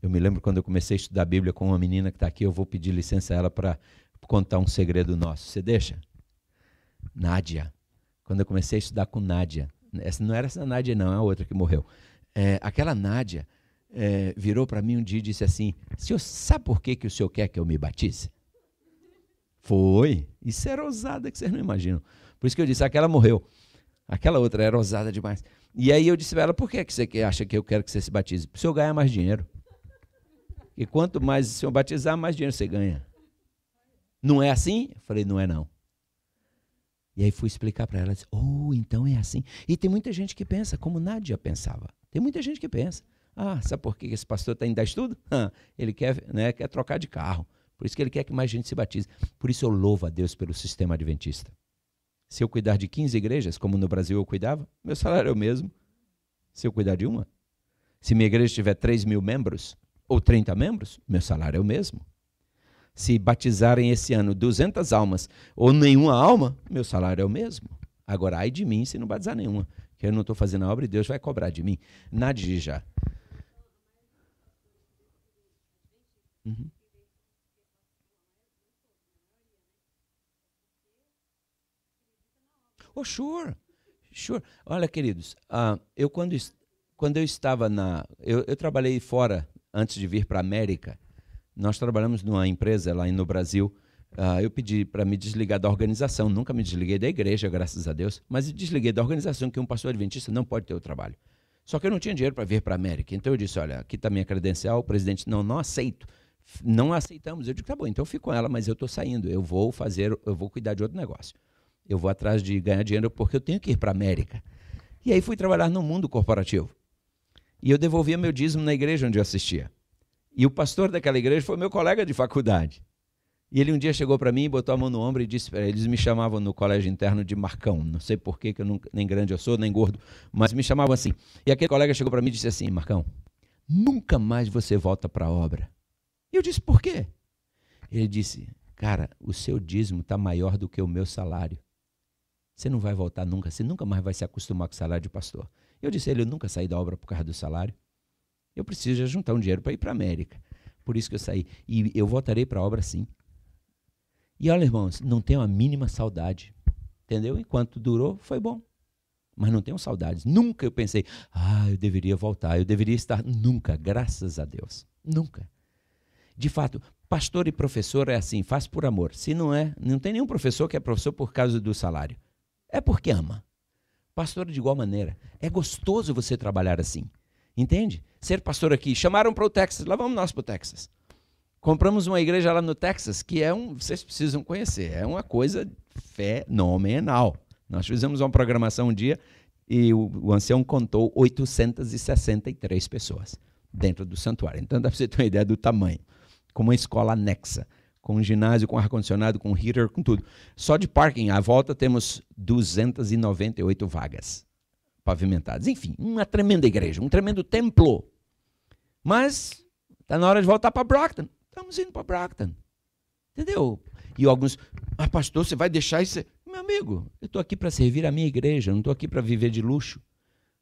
Eu me lembro quando eu comecei a estudar a Bíblia com uma menina que está aqui, eu vou pedir licença a ela para contar um segredo nosso. Você deixa? Nádia. Quando eu comecei a estudar com Nádia, essa não era essa Nádia não, é a outra que morreu. É, aquela Nádia é, virou para mim um dia e disse assim, senhor, sabe por que, que o senhor quer que eu me batize? Foi. Isso era ousada que vocês não imaginam. Por isso que eu disse, aquela morreu. Aquela outra era ousada demais. E aí eu disse para ela: por que, que você acha que eu quero que você se batize? Para o senhor ganhar mais dinheiro. E quanto mais o senhor batizar, mais dinheiro você ganha. Não é assim? Eu falei: não é não. E aí fui explicar para ela: oh, então é assim. E tem muita gente que pensa, como Nádia pensava. Tem muita gente que pensa. Ah, sabe por que esse pastor está indo dar estudo? Ele quer, né, quer trocar de carro. Por isso que ele quer que mais gente se batize. Por isso eu louvo a Deus pelo sistema adventista. Se eu cuidar de 15 igrejas, como no Brasil eu cuidava, meu salário é o mesmo. Se eu cuidar de uma. Se minha igreja tiver 3 mil membros ou 30 membros, meu salário é o mesmo. Se batizarem esse ano 200 almas ou nenhuma alma, meu salário é o mesmo. Agora, ai de mim se não batizar nenhuma, que eu não estou fazendo a obra e Deus vai cobrar de mim. Nadija. Uhum. Oh, sure, sure. Olha, queridos, uh, eu quando, quando eu estava na... Eu, eu trabalhei fora antes de vir para a América. Nós trabalhamos numa empresa lá no Brasil... Uh, eu pedi para me desligar da organização. Nunca me desliguei da igreja, graças a Deus, mas desliguei da organização que um pastor adventista não pode ter o trabalho. Só que eu não tinha dinheiro para vir para a América. Então eu disse: olha, aqui está minha credencial. O presidente, não, não aceito. Não aceitamos. Eu digo: tá bom, então eu fico com ela, mas eu estou saindo. Eu vou fazer, eu vou cuidar de outro negócio. Eu vou atrás de ganhar dinheiro porque eu tenho que ir para a América. E aí fui trabalhar no mundo corporativo. E eu devolvia meu dízimo na igreja onde eu assistia. E o pastor daquela igreja foi meu colega de faculdade. E ele um dia chegou para mim, botou a mão no ombro e disse: eles me chamavam no colégio interno de Marcão. Não sei por que, que eu nem grande eu sou, nem gordo, mas me chamavam assim. E aquele colega chegou para mim e disse assim: Marcão, nunca mais você volta para a obra. E eu disse: por quê? Ele disse: cara, o seu dízimo está maior do que o meu salário. Você não vai voltar nunca, você nunca mais vai se acostumar com o salário de pastor. Eu disse a ele: Eu nunca saí da obra por causa do salário. Eu preciso juntar um dinheiro para ir para a América. Por isso que eu saí. E eu voltarei para a obra sim. E olha, irmãos, não tenho a mínima saudade. Entendeu? Enquanto durou, foi bom. Mas não tenho saudades. Nunca eu pensei, ah, eu deveria voltar, eu deveria estar. Nunca, graças a Deus. Nunca. De fato, pastor e professor é assim, faz por amor. Se não é, não tem nenhum professor que é professor por causa do salário é porque ama. Pastora, de igual maneira, é gostoso você trabalhar assim. Entende? Ser pastor aqui. Chamaram para o Texas, lá vamos nós para o Texas. Compramos uma igreja lá no Texas, que é um, vocês precisam conhecer, é uma coisa fenomenal. Nós fizemos uma programação um dia e o, o ancião contou 863 pessoas dentro do santuário. Então dá para você ter uma ideia do tamanho, como uma escola anexa com ginásio, com ar-condicionado, com heater, com tudo. Só de parking à volta temos 298 vagas pavimentadas. Enfim, uma tremenda igreja, um tremendo templo. Mas está na hora de voltar para Brockton. Estamos indo para Brockton. Entendeu? E alguns, ah, pastor, você vai deixar isso. Meu amigo, eu estou aqui para servir a minha igreja, não estou aqui para viver de luxo.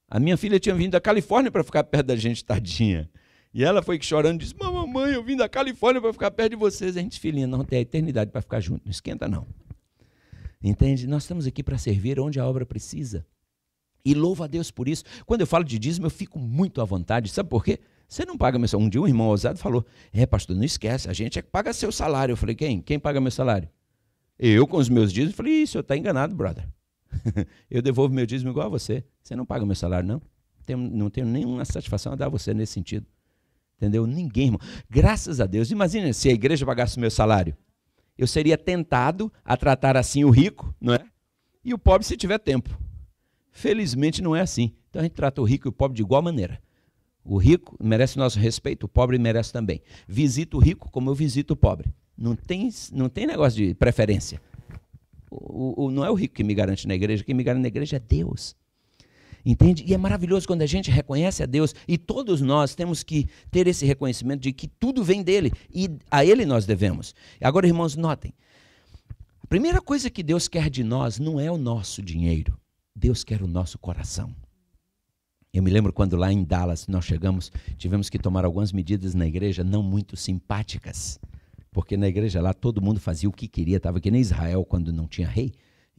A minha filha tinha vindo da Califórnia para ficar perto da gente, tadinha. E ela foi chorando e disse: Mamãe, vim da Califórnia para ficar perto de vocês. A gente, filhinha, não tem a eternidade para ficar junto. Não esquenta, não. Entende? Nós estamos aqui para servir onde a obra precisa. E louvo a Deus por isso. Quando eu falo de dízimo, eu fico muito à vontade. Sabe por quê? Você não paga meu salário. Um dia um irmão ousado falou: É, pastor, não esquece, a gente é que paga seu salário. Eu falei: Quem? Quem paga meu salário? Eu, com os meus dízimos, falei: Isso, eu está enganado, brother. eu devolvo meu dízimo igual a você. Você não paga meu salário, não. não tenho nenhuma satisfação a dar a você nesse sentido. Entendeu? Ninguém, irmão. Graças a Deus. Imagina se a igreja pagasse o meu salário. Eu seria tentado a tratar assim o rico, não é? E o pobre se tiver tempo. Felizmente não é assim. Então a gente trata o rico e o pobre de igual maneira. O rico merece nosso respeito, o pobre merece também. Visito o rico como eu visito o pobre. Não tem, não tem negócio de preferência. O, o, não é o rico que me garante na igreja, quem me garante na igreja é Deus. Entende? E é maravilhoso quando a gente reconhece a Deus e todos nós temos que ter esse reconhecimento de que tudo vem dele e a ele nós devemos. Agora, irmãos, notem. A primeira coisa que Deus quer de nós não é o nosso dinheiro. Deus quer o nosso coração. Eu me lembro quando lá em Dallas nós chegamos, tivemos que tomar algumas medidas na igreja não muito simpáticas. Porque na igreja lá todo mundo fazia o que queria, estava que nem Israel quando não tinha rei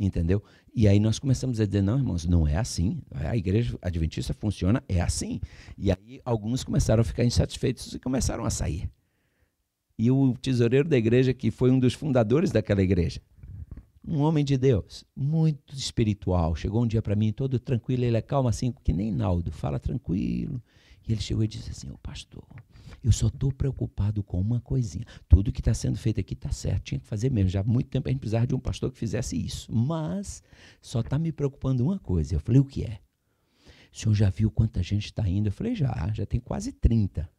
entendeu? E aí nós começamos a dizer, não, irmãos, não é assim. A igreja adventista funciona, é assim. E aí alguns começaram a ficar insatisfeitos e começaram a sair. E o tesoureiro da igreja, que foi um dos fundadores daquela igreja, um homem de Deus, muito espiritual, chegou um dia para mim todo tranquilo, ele é calmo assim, que nem Naldo, fala tranquilo. E ele chegou e disse assim, ô pastor, eu só estou preocupado com uma coisinha. Tudo que está sendo feito aqui está certo, tinha que fazer mesmo. Já há muito tempo a gente precisava de um pastor que fizesse isso. Mas só está me preocupando uma coisa. Eu falei, o que é? O senhor já viu quanta gente está indo? Eu falei, já, já tem quase 30.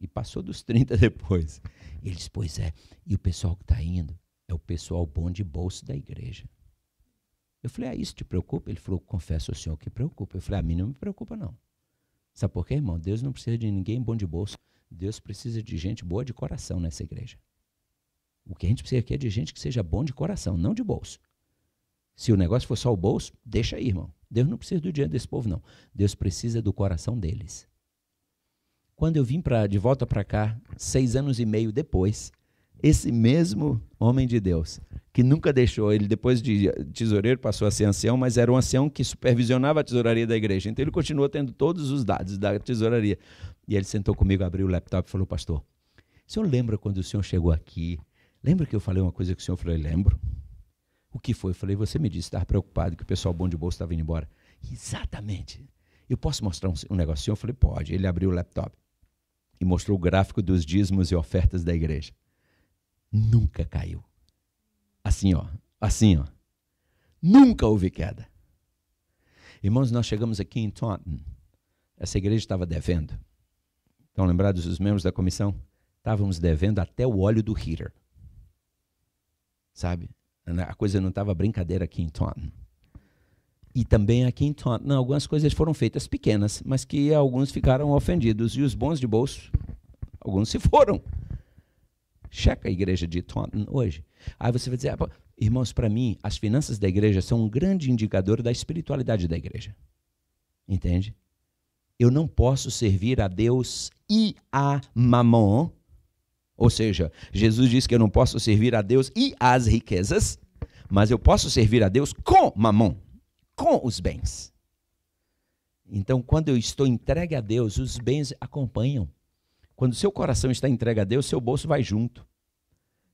E passou dos 30 depois. Ele disse, pois é. E o pessoal que está indo é o pessoal bom de bolso da igreja. Eu falei, ah, isso te preocupa? Ele falou, confesso ao senhor que preocupa. Eu falei, a mim não me preocupa, não. Sabe por quê, irmão? Deus não precisa de ninguém bom de bolso. Deus precisa de gente boa de coração nessa igreja. O que a gente precisa aqui é de gente que seja bom de coração, não de bolso. Se o negócio for só o bolso, deixa aí, irmão. Deus não precisa do dinheiro desse povo, não. Deus precisa do coração deles. Quando eu vim pra, de volta para cá, seis anos e meio depois, esse mesmo homem de Deus, que nunca deixou, ele depois de tesoureiro passou a ser ancião, mas era um ancião que supervisionava a tesouraria da igreja. Então ele continuou tendo todos os dados da tesouraria. E ele sentou comigo, abriu o laptop e falou: Pastor, o senhor lembra quando o senhor chegou aqui? Lembra que eu falei uma coisa que o senhor falou? Eu lembro. O que foi? Eu falei: Você me disse estar preocupado que o pessoal bom de bolsa estava indo embora. Exatamente. Eu posso mostrar um, um negocinho? Eu falei: Pode. Ele abriu o laptop e mostrou o gráfico dos dízimos e ofertas da igreja. Nunca caiu. Assim, ó. Assim, ó. Nunca houve queda. Irmãos, nós chegamos aqui em Taunton. Essa igreja estava devendo Estão lembrados os membros da comissão? Estávamos devendo até o óleo do heater. Sabe? Né? A coisa não estava brincadeira aqui em Taunton. E também aqui em Taunton. Não, algumas coisas foram feitas pequenas, mas que alguns ficaram ofendidos. E os bons de bolso, alguns se foram. Checa a igreja de Taunton hoje. Aí você vai dizer, ah, irmãos, para mim, as finanças da igreja são um grande indicador da espiritualidade da igreja. Entende? eu não posso servir a Deus e a Mamon. Ou seja, Jesus diz que eu não posso servir a Deus e as riquezas, mas eu posso servir a Deus com Mamon, com os bens. Então, quando eu estou entregue a Deus, os bens acompanham. Quando seu coração está entregue a Deus, seu bolso vai junto.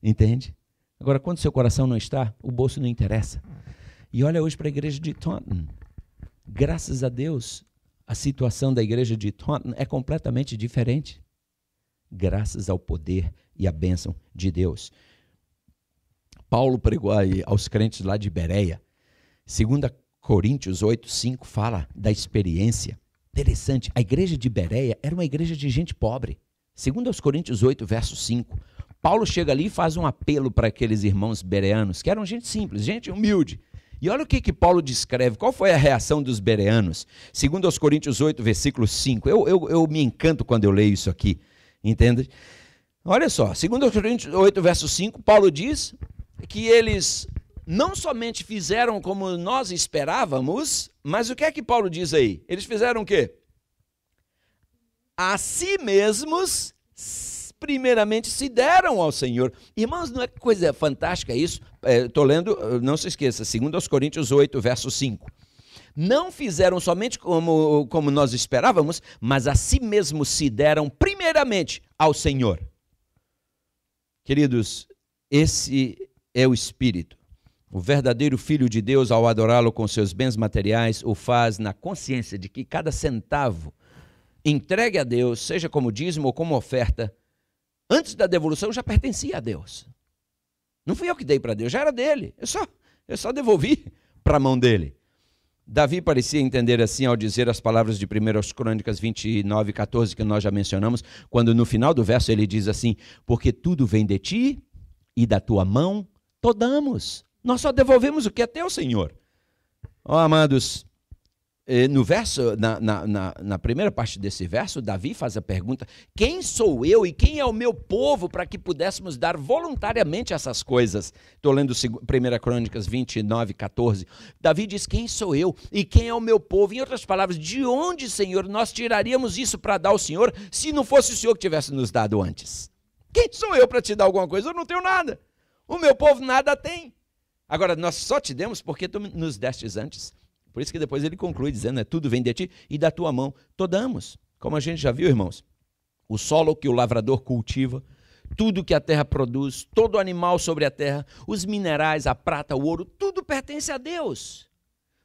Entende? Agora, quando seu coração não está, o bolso não interessa. E olha hoje para a igreja de Taunton. Graças a Deus, a situação da igreja de Taunton é completamente diferente, graças ao poder e à bênção de Deus. Paulo pregou aos crentes lá de Bereia. 2 Coríntios 8, 5 fala da experiência. Interessante, a igreja de Bereia era uma igreja de gente pobre. Segundo aos Coríntios 8, verso 5, Paulo chega ali e faz um apelo para aqueles irmãos bereanos, que eram gente simples, gente humilde. E olha o que, que Paulo descreve, qual foi a reação dos bereanos? Segundo aos Coríntios 8, versículo 5. Eu, eu, eu me encanto quando eu leio isso aqui, entende? Olha só, segundo aos Coríntios 8, verso 5, Paulo diz que eles não somente fizeram como nós esperávamos, mas o que é que Paulo diz aí? Eles fizeram o quê? A si mesmos primeiramente se deram ao Senhor. Irmãos, não é coisa fantástica isso? Estou é, lendo, eh, não se esqueça, 2 Coríntios 8, verso 5 não fizeram somente como, como nós esperávamos, mas a si mesmos se deram primeiramente ao Senhor. Queridos, esse é o Espírito. O verdadeiro Filho de Deus, ao adorá-lo com seus bens materiais, o faz na consciência de que cada centavo entregue a Deus, seja como dízimo ou como oferta, Antes da devolução já pertencia a Deus. Não fui eu que dei para Deus, já era dele. Eu só, eu só devolvi para a mão dele. Davi parecia entender assim ao dizer as palavras de 1 Crônicas 29, 14, que nós já mencionamos, quando no final do verso ele diz assim: Porque tudo vem de ti e da tua mão todamos. Nós só devolvemos o que é teu, Senhor. Ó oh, amados, eh, no verso, na, na, na, na, primeira parte desse verso, Davi faz a pergunta: quem sou eu e quem é o meu povo para que pudéssemos dar voluntariamente essas coisas? Estou lendo 1 Crônicas 29, 14. Davi diz: Quem sou eu e quem é o meu povo? Em outras palavras, de onde, Senhor, nós tiraríamos isso para dar ao Senhor se não fosse o Senhor que tivesse nos dado antes? Quem sou eu para te dar alguma coisa? Eu não tenho nada. O meu povo nada tem. Agora, nós só te demos porque tu nos destes antes. Por isso que depois ele conclui dizendo: é tudo vem de ti e da tua mão todamos. Como a gente já viu, irmãos, o solo que o lavrador cultiva, tudo que a terra produz, todo animal sobre a terra, os minerais, a prata, o ouro, tudo pertence a Deus.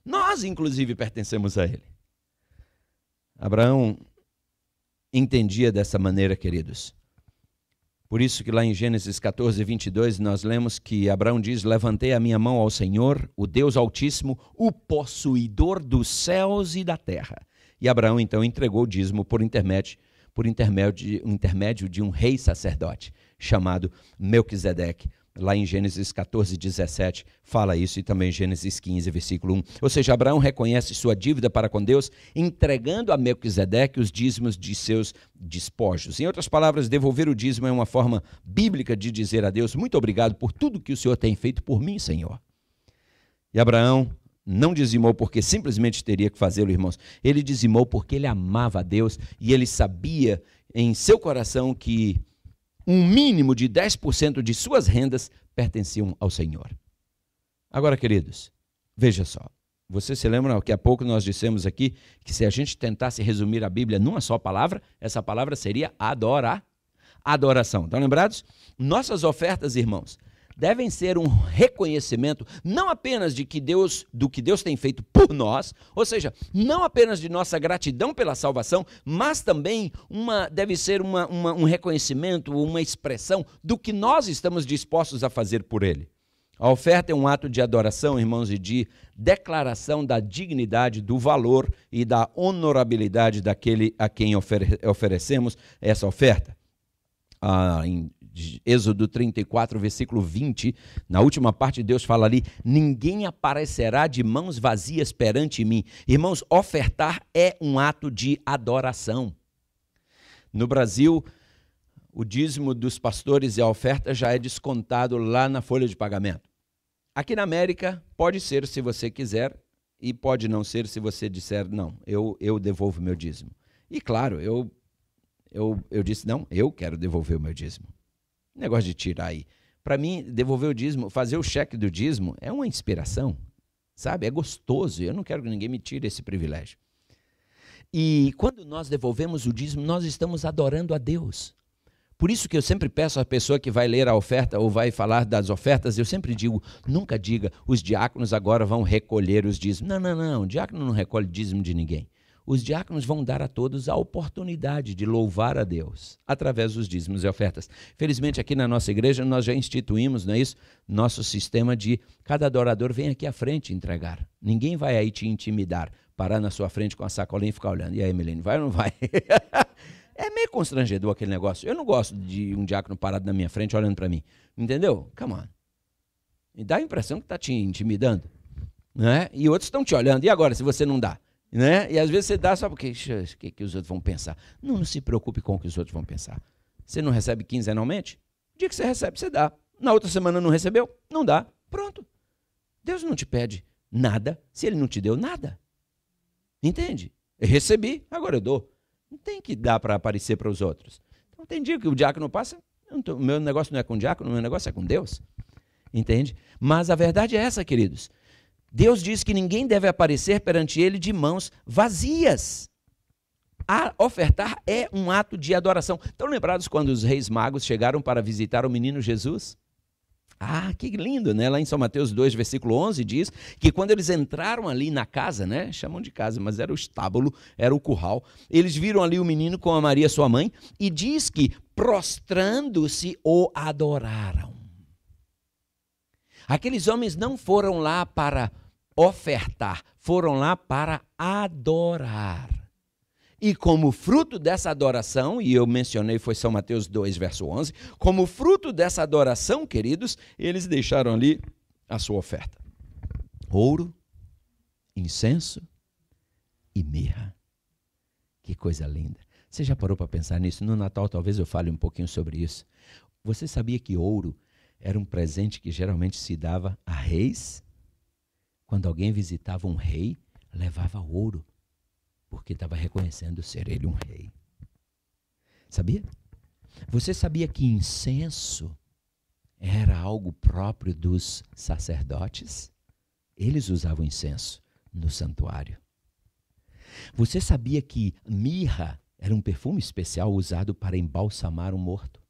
Nós, inclusive, pertencemos a Ele. Abraão entendia dessa maneira, queridos. Por isso que lá em Gênesis 14, 22, nós lemos que Abraão diz: Levantei a minha mão ao Senhor, o Deus Altíssimo, o possuidor dos céus e da terra. E Abraão então entregou o dízimo por intermédio, por intermédio, intermédio de um rei sacerdote chamado Melquisedeque lá em Gênesis 14, 17, fala isso, e também Gênesis 15, versículo 1. Ou seja, Abraão reconhece sua dívida para com Deus, entregando a Melquisedeque os dízimos de seus despojos. Em outras palavras, devolver o dízimo é uma forma bíblica de dizer a Deus: muito obrigado por tudo que o Senhor tem feito por mim, Senhor. E Abraão não dizimou porque simplesmente teria que fazê-lo, irmãos. Ele dizimou porque ele amava a Deus e ele sabia em seu coração que um mínimo de 10% de suas rendas pertenciam ao Senhor. Agora, queridos, veja só. Você se lembra que há pouco nós dissemos aqui que se a gente tentasse resumir a Bíblia numa só palavra, essa palavra seria adorar. Adoração. Estão lembrados? Nossas ofertas, irmãos, devem ser um reconhecimento não apenas de que Deus, do que Deus tem feito por nós, ou seja, não apenas de nossa gratidão pela salvação, mas também uma deve ser uma, uma, um reconhecimento, uma expressão do que nós estamos dispostos a fazer por Ele. A oferta é um ato de adoração, irmãos, e de declaração da dignidade, do valor e da honorabilidade daquele a quem ofere oferecemos essa oferta. Ah, em Êxodo 34, versículo 20, na última parte Deus fala ali: ninguém aparecerá de mãos vazias perante mim. Irmãos, ofertar é um ato de adoração. No Brasil, o dízimo dos pastores e a oferta já é descontado lá na folha de pagamento. Aqui na América, pode ser se você quiser, e pode não ser se você disser, não, eu, eu devolvo meu dízimo. E claro, eu, eu, eu disse, não, eu quero devolver o meu dízimo. Negócio de tirar aí. Para mim, devolver o dízimo, fazer o cheque do dízimo é uma inspiração, sabe? É gostoso. Eu não quero que ninguém me tire esse privilégio. E quando nós devolvemos o dízimo, nós estamos adorando a Deus. Por isso que eu sempre peço à pessoa que vai ler a oferta ou vai falar das ofertas, eu sempre digo, nunca diga, os diáconos agora vão recolher os dízimos. Não, não, não, o diácono não recolhe dízimo de ninguém os diáconos vão dar a todos a oportunidade de louvar a Deus através dos dízimos e ofertas. Felizmente, aqui na nossa igreja, nós já instituímos, não é isso? Nosso sistema de cada adorador vem aqui à frente entregar. Ninguém vai aí te intimidar, parar na sua frente com a sacolinha e ficar olhando. E aí, Milene, vai ou não vai? é meio constrangedor aquele negócio. Eu não gosto de um diácono parado na minha frente olhando para mim. Entendeu? Come on. Me dá a impressão que está te intimidando. Né? E outros estão te olhando. E agora, se você não dá? Né? E às vezes você dá só porque o que, que os outros vão pensar. Não, não se preocupe com o que os outros vão pensar. Você não recebe quinzenalmente? O dia que você recebe, você dá. Na outra semana não recebeu? Não dá. Pronto. Deus não te pede nada se ele não te deu nada. Entende? Eu recebi, agora eu dou. Não tem que dar para aparecer para os outros. Então tem dia que o diácono passa, o meu negócio não é com o diácono, o meu negócio é com Deus. Entende? Mas a verdade é essa, queridos. Deus diz que ninguém deve aparecer perante ele de mãos vazias. A ofertar é um ato de adoração. Estão lembrados quando os reis magos chegaram para visitar o menino Jesus? Ah, que lindo, né? Lá em São Mateus 2, versículo 11, diz que quando eles entraram ali na casa, né? Chamam de casa, mas era o estábulo, era o curral. Eles viram ali o menino com a Maria, sua mãe, e diz que prostrando-se o adoraram. Aqueles homens não foram lá para ofertar, foram lá para adorar. E como fruto dessa adoração, e eu mencionei foi São Mateus 2, verso 11, como fruto dessa adoração, queridos, eles deixaram ali a sua oferta: ouro, incenso e mirra. Que coisa linda. Você já parou para pensar nisso? No Natal talvez eu fale um pouquinho sobre isso. Você sabia que ouro era um presente que geralmente se dava a reis quando alguém visitava um rei, levava ouro, porque estava reconhecendo ser ele um rei. Sabia? Você sabia que incenso era algo próprio dos sacerdotes? Eles usavam incenso no santuário. Você sabia que mirra era um perfume especial usado para embalsamar um morto?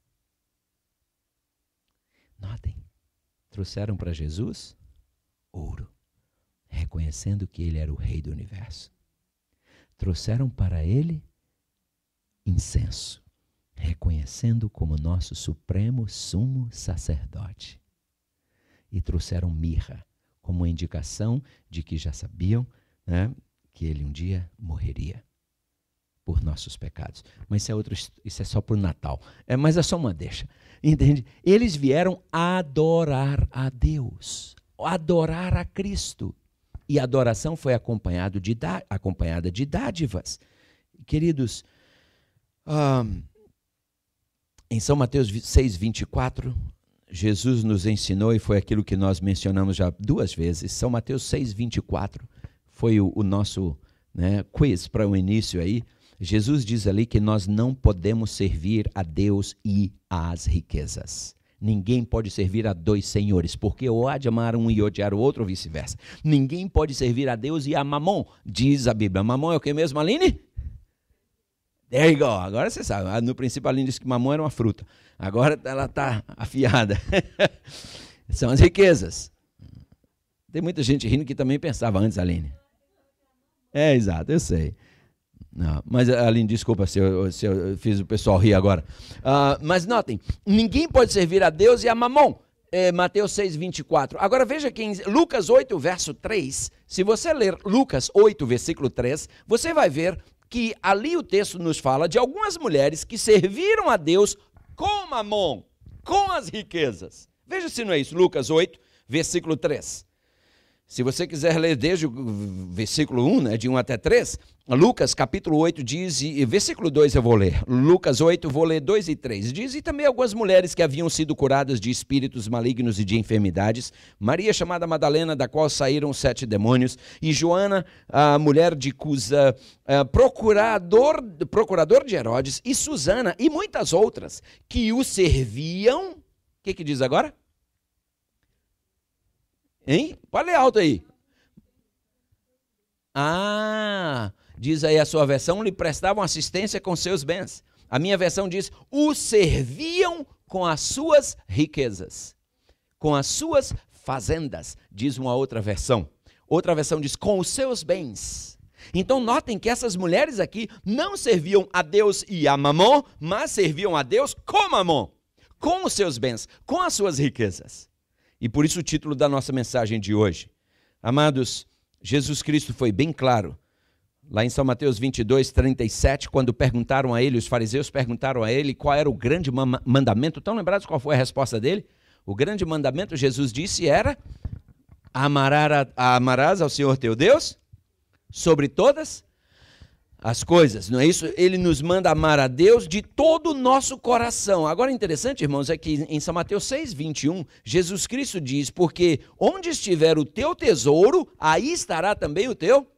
Notem, trouxeram para Jesus ouro reconhecendo que ele era o rei do universo. Trouxeram para ele incenso, reconhecendo como nosso supremo sumo sacerdote. E trouxeram mirra, como indicação de que já sabiam né, que ele um dia morreria por nossos pecados. Mas isso é, outro, isso é só para o Natal. É, mas é só uma deixa. Entende? Eles vieram adorar a Deus, adorar a Cristo. E a adoração foi acompanhado de, acompanhada de dádivas. Queridos, um, em São Mateus 6, 24, Jesus nos ensinou, e foi aquilo que nós mencionamos já duas vezes, São Mateus 6, 24, foi o, o nosso né, quiz para o início aí. Jesus diz ali que nós não podemos servir a Deus e às riquezas. Ninguém pode servir a dois senhores, porque ou há de amar um e odiar o outro, ou vice-versa. Ninguém pode servir a Deus e a mamon, diz a Bíblia. Mamon é o que mesmo, Aline? There you go. Agora você sabe. Ah, no princípio, a Aline disse que mamon era uma fruta. Agora ela está afiada. São as riquezas. Tem muita gente rindo que também pensava antes, Aline. É, exato, eu sei. Não, ah, mas, ah, Aline, desculpa se eu, se eu, fiz o pessoal rir agora. Uh, mas notem, ninguém pode servir a Deus e a mamon. É, Mateus 6, 24. Agora veja que em Lucas 8, verso 3, se você ler Lucas 8, versículo 3, você vai ver que ali o texto nos fala de algumas mulheres que serviram a Deus com mamon, com as riquezas. Veja se não é isso, Lucas 8, versículo 3. Se você quiser ler desde o versículo 1, né, de 1 até 3, Lucas capítulo 8 diz, e versículo 2 eu vou ler, Lucas 8 vou ler 2 e 3, diz, e também algumas mulheres que haviam sido curadas de espíritos malignos e de enfermidades, Maria chamada Madalena, da qual saíram sete demônios, e Joana, a mulher de Cusa, eh, procurador, procurador de Herodes, e Susana, e muitas outras, que o serviam, o que, que diz agora? Hein? ler alto aí. Ah, diz aí a sua versão, lhe prestavam assistência com seus bens. A minha versão diz: o serviam com as suas riquezas, com as suas fazendas, diz uma outra versão. Outra versão diz: com os seus bens. Então, notem que essas mulheres aqui não serviam a Deus e a Mamon, mas serviam a Deus com Mamon, com os seus bens, com as suas riquezas. E por isso o título da nossa mensagem de hoje. Amados, Jesus Cristo foi bem claro. Lá em São Mateus 22, 37, quando perguntaram a ele, os fariseus perguntaram a ele qual era o grande mandamento. Estão lembrados qual foi a resposta dele? O grande mandamento, Jesus disse, era amarás ao Senhor teu Deus sobre todas as coisas, não é isso? Ele nos manda amar a Deus de todo o nosso coração. Agora, interessante, irmãos, é que em São Mateus 6, 21, Jesus Cristo diz: Porque onde estiver o teu tesouro, aí estará também o teu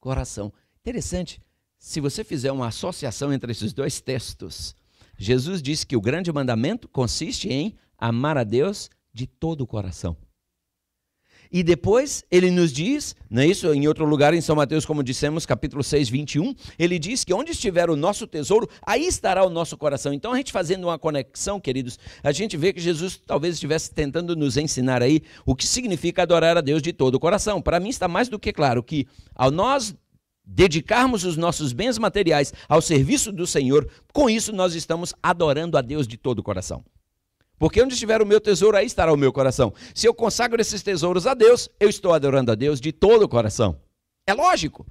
coração. Interessante, se você fizer uma associação entre esses dois textos, Jesus diz que o grande mandamento consiste em amar a Deus de todo o coração. E depois ele nos diz, não é isso? Em outro lugar, em São Mateus, como dissemos, capítulo 6, 21, ele diz que onde estiver o nosso tesouro, aí estará o nosso coração. Então, a gente fazendo uma conexão, queridos, a gente vê que Jesus talvez estivesse tentando nos ensinar aí o que significa adorar a Deus de todo o coração. Para mim, está mais do que claro que ao nós dedicarmos os nossos bens materiais ao serviço do Senhor, com isso nós estamos adorando a Deus de todo o coração. Porque onde estiver o meu tesouro, aí estará o meu coração. Se eu consagro esses tesouros a Deus, eu estou adorando a Deus de todo o coração. É lógico.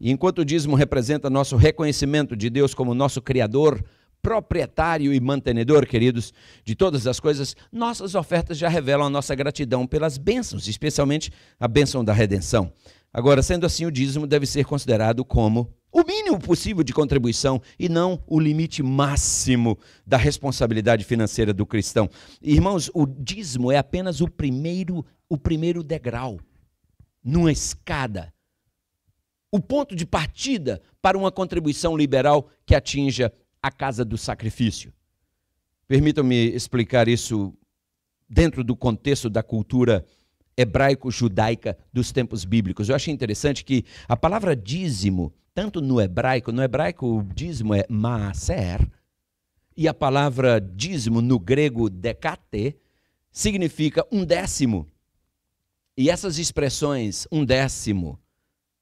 E enquanto o dízimo representa nosso reconhecimento de Deus como nosso Criador, proprietário e mantenedor, queridos, de todas as coisas, nossas ofertas já revelam a nossa gratidão pelas bênçãos, especialmente a bênção da redenção. Agora, sendo assim, o dízimo deve ser considerado como o mínimo possível de contribuição e não o limite máximo da responsabilidade financeira do cristão. Irmãos, o dízimo é apenas o primeiro, o primeiro degrau numa escada, o ponto de partida para uma contribuição liberal que atinja a casa do sacrifício. Permitam-me explicar isso dentro do contexto da cultura hebraico-judaica dos tempos bíblicos. Eu achei interessante que a palavra dízimo tanto no hebraico, no hebraico o dízimo é maaser, e a palavra dízimo no grego dekate significa um décimo. E essas expressões, um décimo,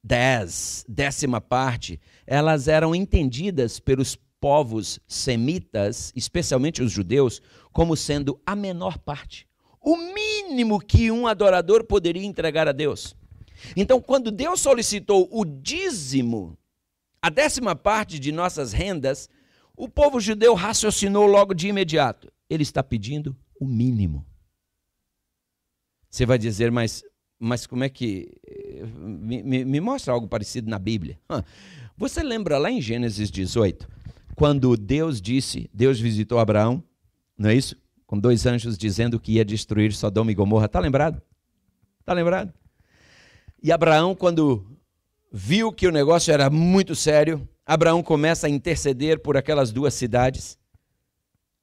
dez, décima parte, elas eram entendidas pelos povos semitas, especialmente os judeus, como sendo a menor parte, o mínimo que um adorador poderia entregar a Deus. Então, quando Deus solicitou o dízimo a décima parte de nossas rendas, o povo judeu raciocinou logo de imediato. Ele está pedindo o mínimo. Você vai dizer, mas, mas como é que. Me, me, me mostra algo parecido na Bíblia. Você lembra lá em Gênesis 18, quando Deus disse, Deus visitou Abraão, não é isso? Com dois anjos dizendo que ia destruir Sodoma e Gomorra. Está lembrado? Está lembrado? E Abraão, quando viu que o negócio era muito sério, Abraão começa a interceder por aquelas duas cidades.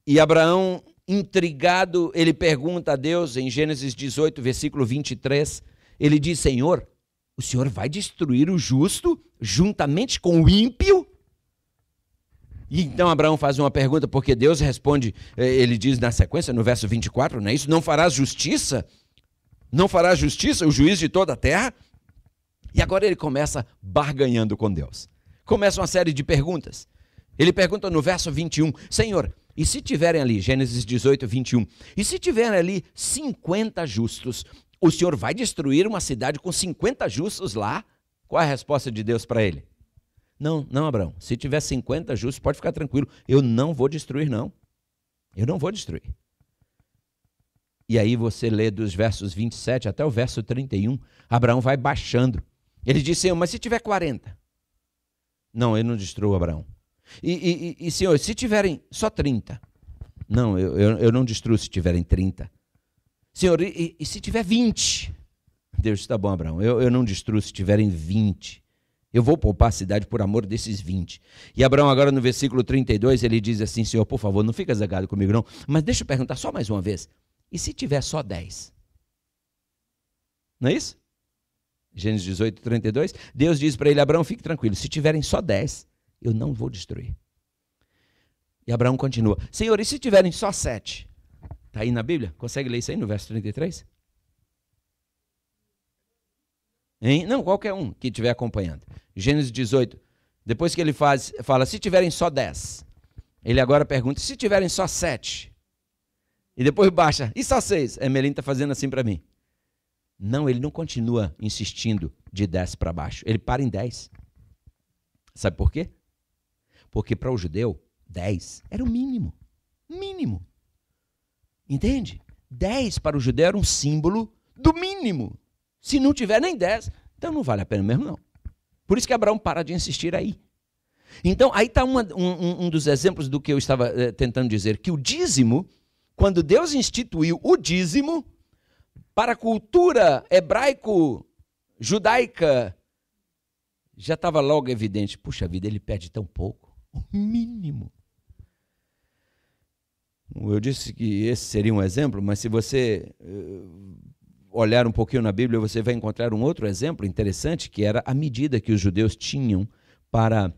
E Abraão, intrigado, ele pergunta a Deus em Gênesis 18, versículo 23, ele diz: Senhor, o senhor vai destruir o justo juntamente com o ímpio? E então Abraão faz uma pergunta, porque Deus responde, eh, ele diz na sequência, no verso 24, não é isso? Não farás justiça? Não farás justiça o juiz de toda a terra? E agora ele começa barganhando com Deus. Começa uma série de perguntas. Ele pergunta no verso 21, Senhor, e se tiverem ali, Gênesis 18, 21, e se tiverem ali 50 justos, o Senhor vai destruir uma cidade com 50 justos lá? Qual é a resposta de Deus para ele? Não, não, Abraão, se tiver 50 justos, pode ficar tranquilo, eu não vou destruir, não. Eu não vou destruir. E aí você lê dos versos 27 até o verso 31, Abraão vai baixando. Ele disse, Senhor, mas se tiver 40? Não, eu não destruo Abraão. E, e, e, Senhor, se tiverem só 30? Não, eu, eu, eu não destruo se tiverem 30. Senhor, e, e se tiver 20? Deus está bom, Abraão, eu, eu não destruo se tiverem 20. Eu vou poupar a cidade por amor desses 20. E Abraão, agora no versículo 32, ele diz assim: Senhor, por favor, não fica zagado comigo, não, mas deixa eu perguntar só mais uma vez. E se tiver só 10? Não é isso? Gênesis 18, 32, Deus diz para ele, Abraão, fique tranquilo, se tiverem só 10, eu não vou destruir. E Abraão continua, Senhor, e se tiverem só 7? Está aí na Bíblia? Consegue ler isso aí no verso 33? Hein? Não, qualquer um que estiver acompanhando. Gênesis 18, depois que ele faz, fala, se tiverem só 10, ele agora pergunta, se tiverem só 7? E depois baixa, e só 6? Emelin é, está fazendo assim para mim. Não, ele não continua insistindo de 10 para baixo. Ele para em 10. Sabe por quê? Porque para o judeu, 10 era o mínimo. Mínimo. Entende? 10 para o judeu era um símbolo do mínimo. Se não tiver nem 10, então não vale a pena mesmo, não. Por isso que Abraão para de insistir aí. Então, aí está um, um, dos exemplos do que eu estava eh, tentando dizer: que o dízimo, quando Deus instituiu o dízimo, para a cultura hebraico-judaica, já estava logo evidente: puxa vida, ele pede tão pouco, o mínimo. Eu disse que esse seria um exemplo, mas se você eh, olhar um pouquinho na Bíblia, você vai encontrar um outro exemplo interessante, que era a medida que os judeus tinham para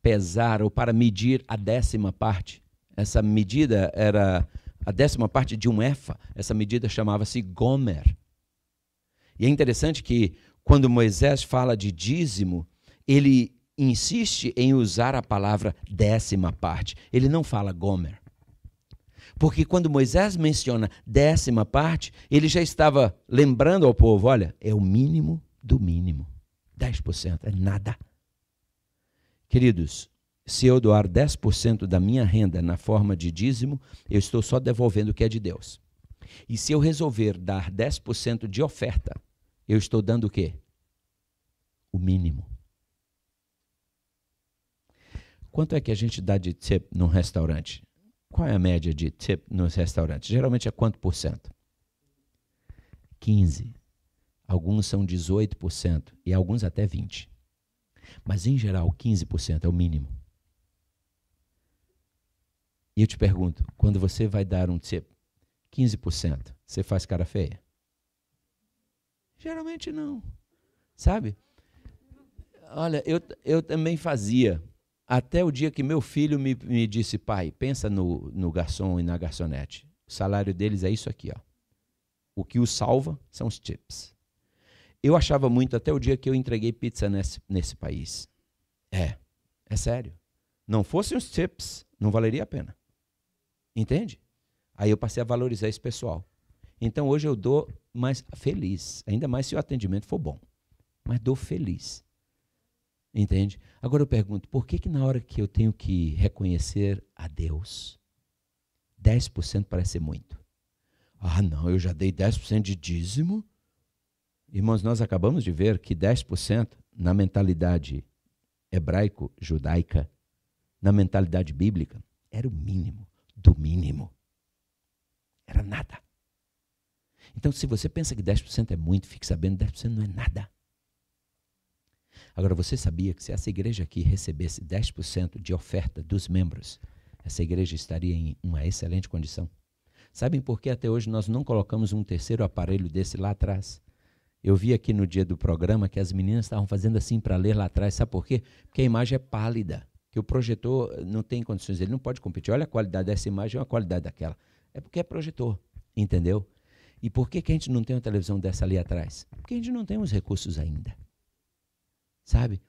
pesar ou para medir a décima parte. Essa medida era a décima parte de um efa. Essa medida chamava-se gomer. E é interessante que quando Moisés fala de dízimo, ele insiste em usar a palavra décima parte. Ele não fala gomer. Porque quando Moisés menciona décima parte, ele já estava lembrando ao povo: olha, é o mínimo do mínimo. 10% é nada. Queridos, se eu doar 10% da minha renda na forma de dízimo, eu estou só devolvendo o que é de Deus. E se eu resolver dar 10% de oferta, eu estou dando o quê? O mínimo. Quanto é que a gente dá de tip num restaurante? Qual é a média de tip nos restaurantes? Geralmente é quanto por cento? 15. Alguns são 18% e alguns até 20. Mas em geral, 15% é o mínimo. E eu te pergunto, quando você vai dar um tip, 15%, você faz cara feia? Geralmente não, sabe? Olha, eu, eu também fazia, até o dia que meu filho me, me disse, pai, pensa no, no garçom e na garçonete. O salário deles é isso aqui, ó. O que o salva são os chips. Eu achava muito até o dia que eu entreguei pizza nesse, nesse país. É, é sério. Não fossem os chips, não valeria a pena. Entende? Aí eu passei a valorizar esse pessoal. Então hoje eu dou mais feliz, ainda mais se o atendimento for bom. Mas dou feliz. Entende? Agora eu pergunto, por que que na hora que eu tenho que reconhecer a Deus, 10% parece ser muito? Ah, não, eu já dei 10% de dízimo. Irmãos, nós acabamos de ver que 10% na mentalidade hebraico-judaica, na mentalidade bíblica, era o mínimo do mínimo. Era nada. Então, se você pensa que 10% é muito, fique sabendo, 10% não é nada. Agora, você sabia que se essa igreja aqui recebesse 10% de oferta dos membros, essa igreja estaria em uma excelente condição? Sabem por que até hoje nós não colocamos um terceiro aparelho desse lá atrás? Eu vi aqui no dia do programa que as meninas estavam fazendo assim para ler lá atrás. Sabe por quê? Porque a imagem é pálida que o projetor eh, não tem condições, ele não pode competir. Olha a qualidade dessa imagem, olha é a qualidade daquela. É porque é projetor, entendeu? E por que, que a gente não tem uma televisão dessa ali atrás? Porque a gente não tem os recursos ainda. Sabe?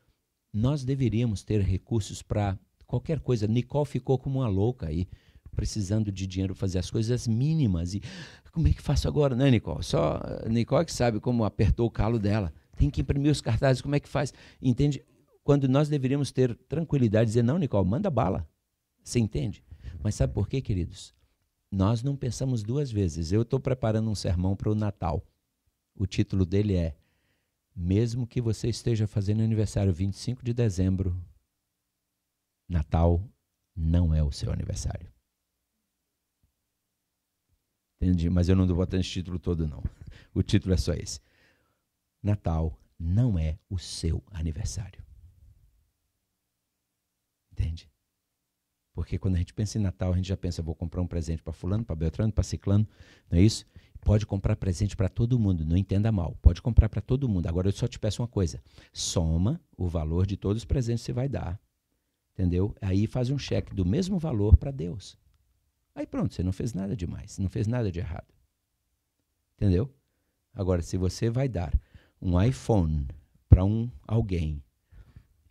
Nós deveríamos ter recursos para qualquer coisa. Nicole ficou como uma louca aí, precisando de dinheiro para fazer as coisas mínimas. E ah, como é que faço agora, né, Nicole? Só eh, Nicole que sabe como apertou o calo dela. Tem que imprimir os cartazes, como é que faz? Entende? Quando nós deveríamos ter tranquilidade e dizer, não, Nicole, manda bala. Você entende? Mas sabe por quê, queridos? Nós não pensamos duas vezes. Eu estou preparando um sermão para o Natal. O título dele é Mesmo que você esteja fazendo aniversário 25 de dezembro, Natal não é o seu aniversário. Entendi, mas eu não dou botar esse título todo, não. O título é só esse. Natal não é o seu aniversário. Entende? Porque quando a gente pensa em Natal, a gente já pensa, vou comprar um presente para fulano, para Beltrano, para Ciclano, não é isso? Pode comprar presente para todo mundo, não entenda mal. Pode comprar para todo mundo. Agora eu só te peço uma coisa: soma o valor de todos os presentes que você vai dar. Entendeu? Aí faz um cheque do mesmo valor para Deus. Aí pronto, você não fez nada demais, não fez nada de errado. Entendeu? Agora, se você vai dar um iPhone para um alguém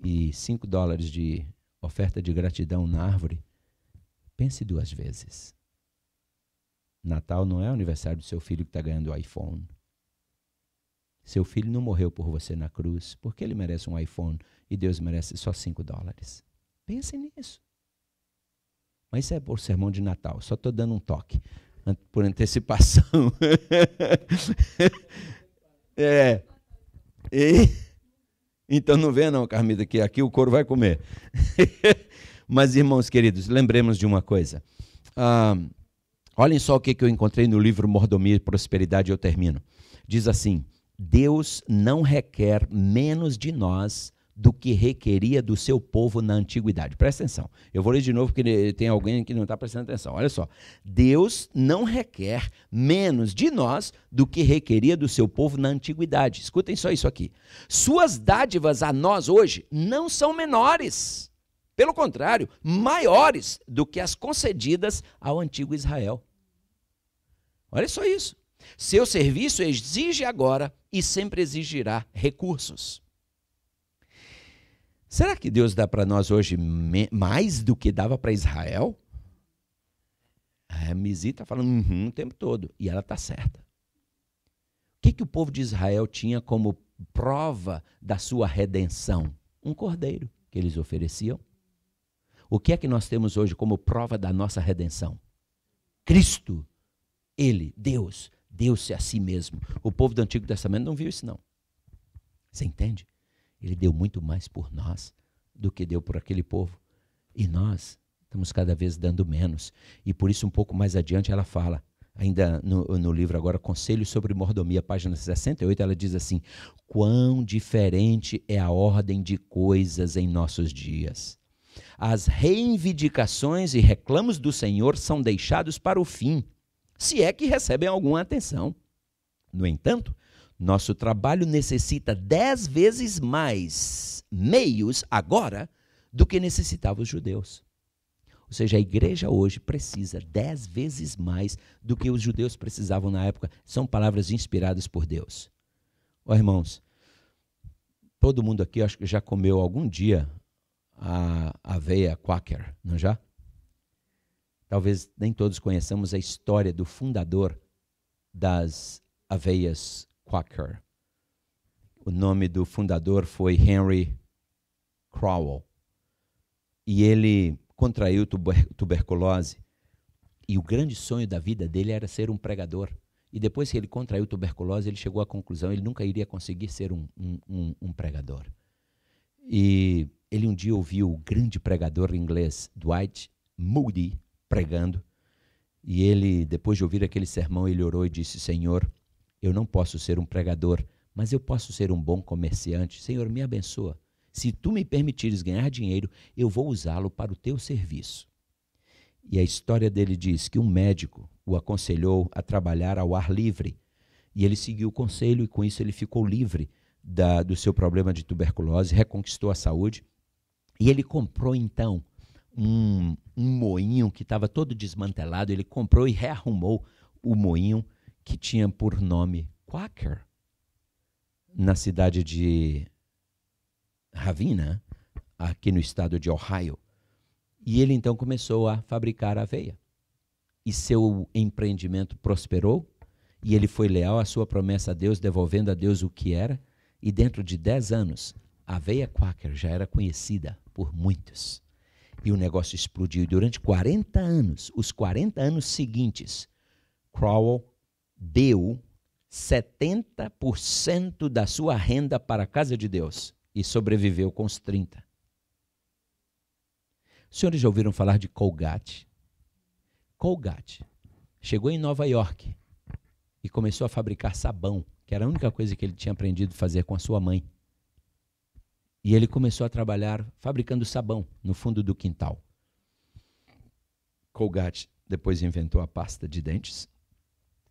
e 5 dólares de oferta de gratidão na árvore, pense duas vezes. Natal não é o aniversário do seu filho que está ganhando o iPhone. Seu filho não morreu por você na cruz, porque ele merece um iPhone e Deus merece só 5 dólares. Pense nisso. Mas isso é por sermão de Natal, só estou dando um toque por antecipação. é. E. Então não vê não, Carmita, que aqui o couro vai comer. Mas, irmãos queridos, lembremos de uma coisa. Ah, olhem só o que, que eu encontrei no livro Mordomia e Prosperidade, eu termino. Diz assim, Deus não requer menos de nós do que requeria do seu povo na antiguidade. Presta atenção. Eu vou ler de novo porque tem alguém que não está prestando atenção. Olha só. Deus não requer menos de nós do que requeria do seu povo na antiguidade. Escutem só isso aqui. Suas dádivas a nós hoje não são menores. Pelo contrário, maiores do que as concedidas ao antigo Israel. Olha só isso. Seu serviço exige agora e sempre exigirá recursos. Será que Deus dá para nós hoje mais do que dava para Israel? A Mizi está falando uhum, o tempo todo, e ela está certa. O que, que o povo de Israel tinha como prova da sua redenção? Um cordeiro que eles ofereciam. O que é que nós temos hoje como prova da nossa redenção? Cristo, Ele, Deus, Deus-se é a si mesmo. O povo do Antigo Testamento não viu isso, não. Você entende? Ele deu muito mais por nós do que deu por aquele povo. E nós estamos cada vez dando menos. E por isso, um pouco mais adiante, ela fala, ainda no, no, livro agora, Conselho sobre Mordomia, página 68, ela diz assim: Quão diferente é a ordem de coisas em nossos dias. As reivindicações e reclamos do Senhor são deixados para o fim, se é que recebem alguma atenção. No entanto, nosso trabalho necessita dez vezes mais meios agora do que necessitavam os judeus. Ou seja, a igreja hoje precisa dez vezes mais do que os judeus precisavam na época. São palavras inspiradas por Deus. Ó oh, irmãos, todo mundo aqui acho que já comeu algum dia a aveia Quaker, não já? Talvez nem todos conheçamos a história do fundador das aveias Quaker. O nome do fundador foi Henry Crowell. E ele contraiu tuber tuberculose. E o grande sonho da vida dele era ser um pregador. E depois que ele contraiu tuberculose, ele chegou à conclusão ele nunca iria conseguir ser um, um, um, um pregador. E ele um dia ouviu o grande pregador inglês Dwight Moody pregando. E ele, depois de ouvir aquele sermão, ele orou e disse: Senhor, eu não posso ser um pregador, mas eu posso ser um bom comerciante. Senhor, me abençoa. Se tu me permitires ganhar dinheiro, eu vou usá-lo para o teu serviço. E a história dele diz que um médico o aconselhou a trabalhar ao ar livre. E ele seguiu o conselho e com isso ele ficou livre da, do seu problema de tuberculose, reconquistou a saúde. E ele comprou então um, um moinho que estava todo desmantelado. Ele comprou e rearrumou o moinho que tinha por nome Quaker, na cidade de Ravina, aqui no estado de Ohio. E ele então começou a fabricar aveia. E seu empreendimento prosperou, e ele foi leal à sua promessa a Deus, devolvendo a Deus o que era. E dentro de 10 anos, a aveia Quaker já era conhecida por muitos. E o negócio explodiu. E durante 40 anos, os 40 anos seguintes, Crowell deu 70% da sua renda para a casa de Deus e sobreviveu com os 30. Os senhores já ouviram falar de Colgate? Colgate chegou em Nova York e começou a fabricar sabão, que era a única coisa que ele tinha aprendido a fazer com a sua mãe. E ele começou a trabalhar fabricando sabão no fundo do quintal. Colgate depois inventou a pasta de dentes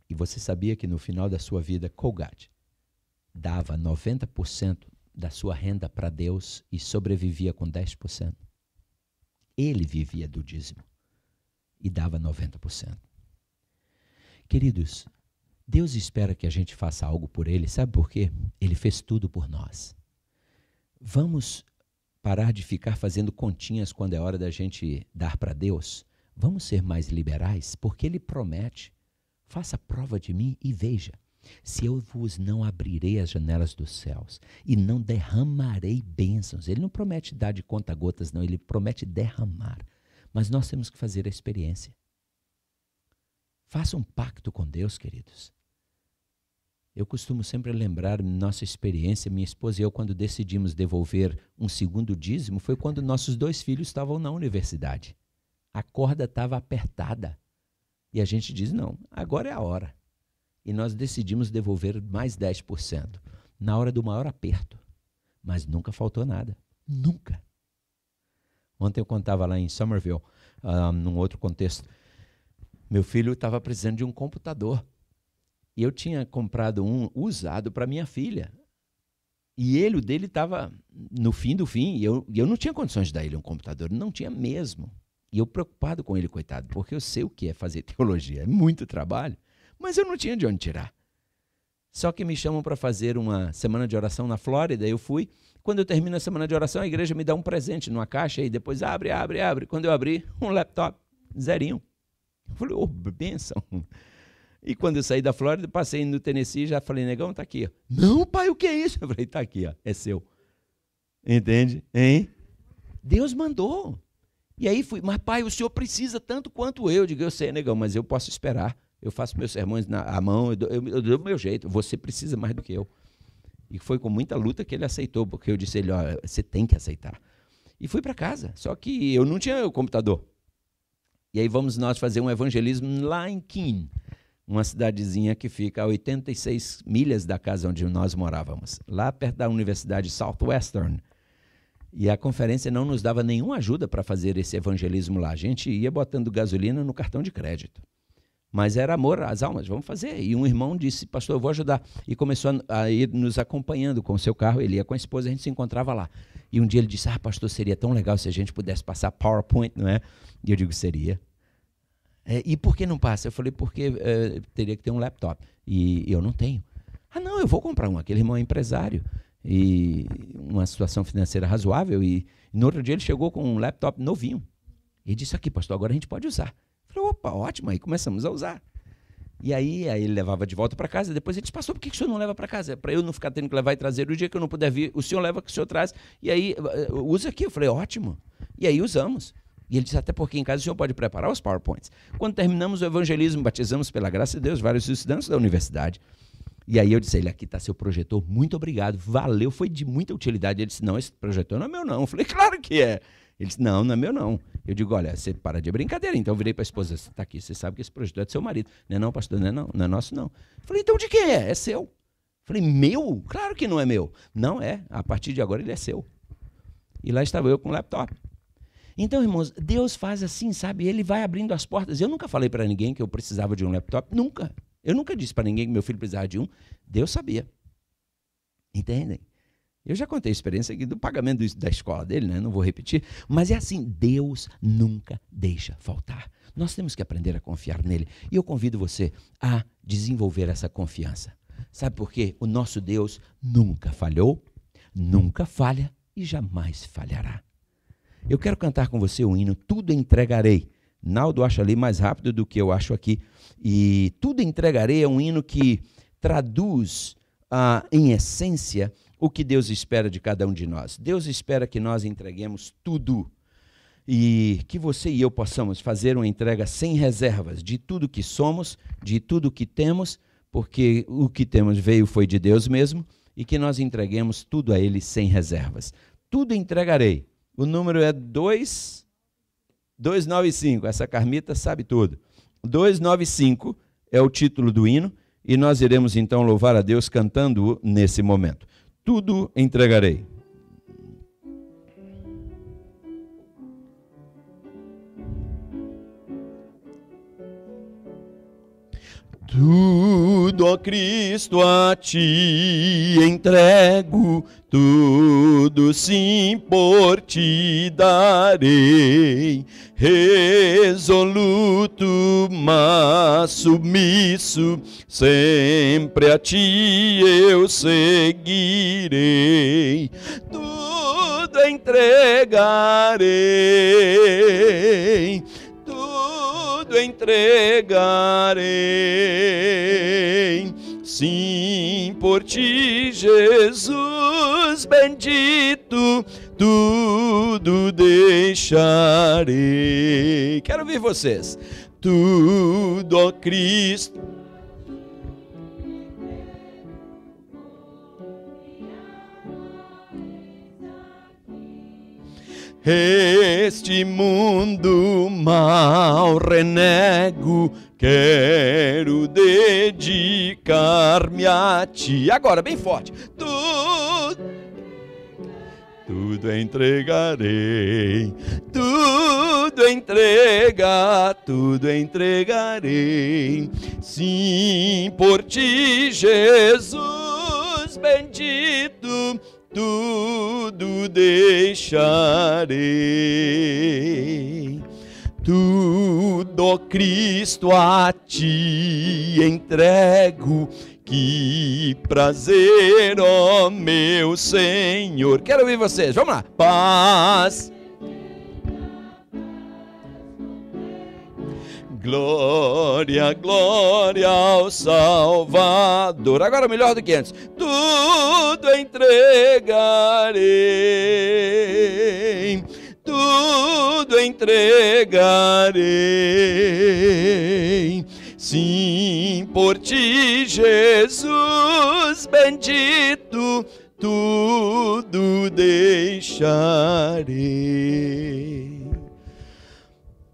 e você sabia que no final da sua vida, Colgate dava 90% da sua renda para Deus e sobrevivia com 10%. Ele vivia do dízimo e dava 90%. Queridos, Deus espera que a gente faça algo por Ele, sabe por quê? Ele fez tudo por nós. Vamos parar de ficar fazendo continhas quando é hora da gente dar para Deus? Vamos ser mais liberais, porque Ele promete Faça prova de mim e veja se eu vos não abrirei as janelas dos céus e não derramarei bênçãos. Ele não promete dar de conta gotas, não, ele promete derramar. Mas nós temos que fazer a experiência. Faça um pacto com Deus, queridos. Eu costumo sempre lembrar nossa experiência, minha esposa e eu, quando decidimos devolver um segundo dízimo, foi quando nossos dois filhos estavam na universidade. A corda estava apertada. E a gente diz: não, agora é a hora. E nós decidimos devolver mais 10% na hora do maior aperto. Mas nunca faltou nada. Nunca. Ontem eu contava lá em Somerville, uh, num outro contexto. Meu filho estava precisando de um computador. E eu tinha comprado um usado para minha filha. E ele, o dele, estava no fim do fim. E eu, eu não tinha condições de dar ele um computador. Não tinha mesmo. E eu preocupado com ele, coitado, porque eu sei o que é fazer teologia, é muito trabalho, mas eu não tinha de onde tirar. Só que me chamam para fazer uma semana de oração na Flórida, eu fui. Quando eu termino a semana de oração, a igreja me dá um presente numa caixa e depois abre, abre, abre. Quando eu abri, um laptop, zerinho. Eu falei, ô, oh, benção. E quando eu saí da Flórida, passei no Tennessee já falei, negão, tá aqui. Não, pai, o que é isso? Eu falei, tá aqui, ó, é seu. Entende? Hein? Deus mandou. E aí fui, mas pai, o senhor precisa tanto quanto eu. eu digo, eu sei, negão, mas eu posso esperar. Eu faço meus sermões na à mão, eu dou, eu, eu dou, meu jeito. Você precisa mais do que eu. E foi com muita luta que ele aceitou, porque eu disse ele, ó, você tem que aceitar. E fui para casa, só que eu não tinha o computador. E aí vamos nós fazer um evangelismo lá em Keene, uma cidadezinha que fica a 86 milhas da casa onde nós morávamos, lá perto da Universidade Southwestern e a conferência não nos dava nenhuma ajuda para fazer esse evangelismo lá. A gente ia botando gasolina no cartão de crédito. Mas era amor às almas, vamos fazer. E um irmão disse, pastor, eu vou ajudar. E começou a ir nos acompanhando com o seu carro, ele ia com a esposa, a gente se encontrava lá. E um dia ele disse, ah, pastor, seria tão legal se a gente pudesse passar PowerPoint, não é? E eu digo, seria. É, e por que não passa? Eu falei, porque é, teria que ter um laptop. E eu não tenho. Ah, não, eu vou comprar um. Aquele irmão é empresário e uma situação financeira razoável. E no outro dia ele chegou com um laptop novinho e disse: Aqui, pastor, agora a gente pode usar. Eu falei: opa, ótimo. Aí começamos a usar. E aí, aí ele levava de volta para casa. Depois ele disse: Pastor, por que, que o senhor não leva para casa? É para eu não ficar tendo que levar e trazer. O dia que eu não puder vir, o senhor leva, que o senhor traz. E aí, eh, eh, usa aqui. Eu falei: Ótimo. E aí usamos. E ele disse, até porque em casa o senhor pode preparar os PowerPoints. Quando terminamos o evangelismo, batizamos pela graça de Deus vários estudantes da universidade. E aí eu disse, ele aqui está seu projetor, muito obrigado, valeu, foi de muita utilidade. Ele disse, não, esse projetor não é meu não. Eu falei, claro que é. Ele disse, não, não é meu não. Eu digo, olha, você para de brincadeira. Então eu virei para a esposa, você está aqui, você sabe que esse projetor é do seu marido. Não é não, pastor, não é não, não é nosso não. Eu falei, então de quem é? É seu. Eu falei, meu? Claro que não é meu. Não é, a partir de agora ele é seu. E lá estava eu com o laptop. Então, irmãos, Deus faz assim, sabe? Ele vai abrindo as portas. Eu nunca falei para ninguém que eu precisava de um laptop, nunca. Eu nunca disse para ninguém que meu filho precisava de um. Deus sabia. Entendem? Eu já contei a experiência aqui do pagamento da escola dele, né? não vou repetir, mas é assim: Deus nunca deixa faltar. Nós temos que aprender a confiar nele. E eu convido você a desenvolver essa confiança. Sabe por quê? O nosso Deus nunca falhou, nunca falha e jamais falhará. Eu quero cantar com você o hino Tudo Entregarei. Naldo acha ali mais rápido do que eu acho aqui. E tudo entregarei é um hino que traduz ah, em essência o que Deus espera de cada um de nós. Deus espera que nós entreguemos tudo e que você e eu possamos fazer uma entrega sem reservas de tudo que somos, de tudo que temos, porque o que temos veio foi de Deus mesmo, e que nós entreguemos tudo a Ele sem reservas. Tudo entregarei. O número é 2295. Essa carmita sabe tudo. 295 é o título do hino e nós iremos então louvar a Deus cantando nesse momento. Tudo entregarei. Tudo, ó Cristo, a ti entrego, tudo sim por ti darei. Resoluto, mas submisso, sempre a ti eu seguirei. Tudo entregarei entregarei. Sim, por ti, Jesus bendito, tudo deixarei. Quero ver vocês. Tudo, Cristo Este mundo mal renego, quero dedicar-me a ti. Agora, bem forte. Tudo, tudo entregarei, tudo entrega, tudo entregarei. Sim, por ti, Jesus bendito tudo deixarei. Tudo, Cristo, a ti entrego. Que prazer, ó oh meu Senhor. Quero ouvir vocês. Vamos lá. Paz Glória, glória ao Salvador. Agora melhor do que antes. Tudo entregarei. Tudo entregarei. Sim, por ti, Jesus bendito, tudo deixarei.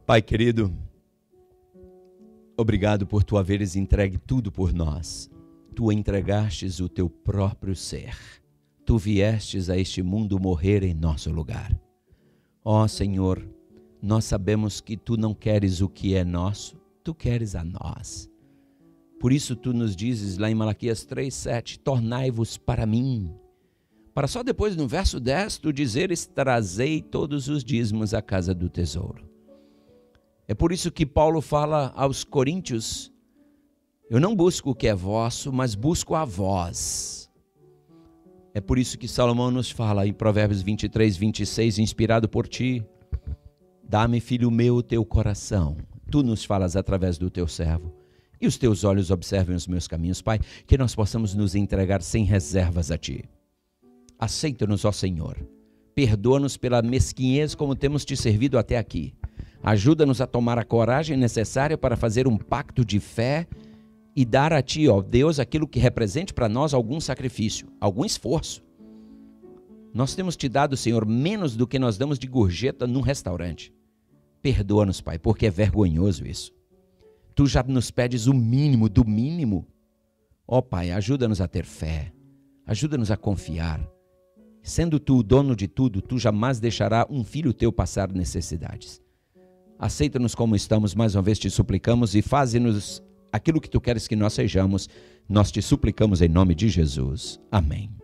Pai querido, Obrigado por tu haveres entregue tudo por nós. Tu entregastes o teu próprio ser. Tu viestes a este mundo morrer em nosso lugar. Ó oh, Senhor, nós sabemos que tu não queres o que é nosso, tu queres a nós. Por isso tu nos dizes lá em Malaquias 3:7, tornai-vos para mim. Para só depois no verso 10 tu dizeres trazei todos os dízimos à casa do tesouro. É por isso que Paulo fala aos coríntios: Eu não busco o que é vosso, mas busco a vós. É por isso que Salomão nos fala em Provérbios 23, 26, inspirado por ti: Dá-me, filho meu, o teu coração. Tu nos falas através do teu servo. E os teus olhos observem os meus caminhos, Pai, que nós possamos nos entregar sem reservas a ti. Aceita-nos, ó Senhor. Perdoa-nos pela mesquinhez como temos te servido até aqui Ajuda-nos a tomar a coragem necessária para fazer um pacto de fé e dar a Ti, ó Deus, aquilo que represente para nós algum sacrifício, algum esforço. Nós temos te dado, Senhor, menos do que nós damos de gorjeta num restaurante. Perdoa-nos, Pai, porque é vergonhoso isso. Tu já nos pedes o mínimo do mínimo. Ó Pai, ajuda-nos a ter fé, ajuda-nos a confiar. Sendo Tu o dono de tudo, Tu jamais deixará um filho teu passar necessidades aceita-nos como estamos, mais uma vez te suplicamos, e faze-nos aquilo que tu queres que nós sejamos. Nós te suplicamos em nome de Jesus. Amém.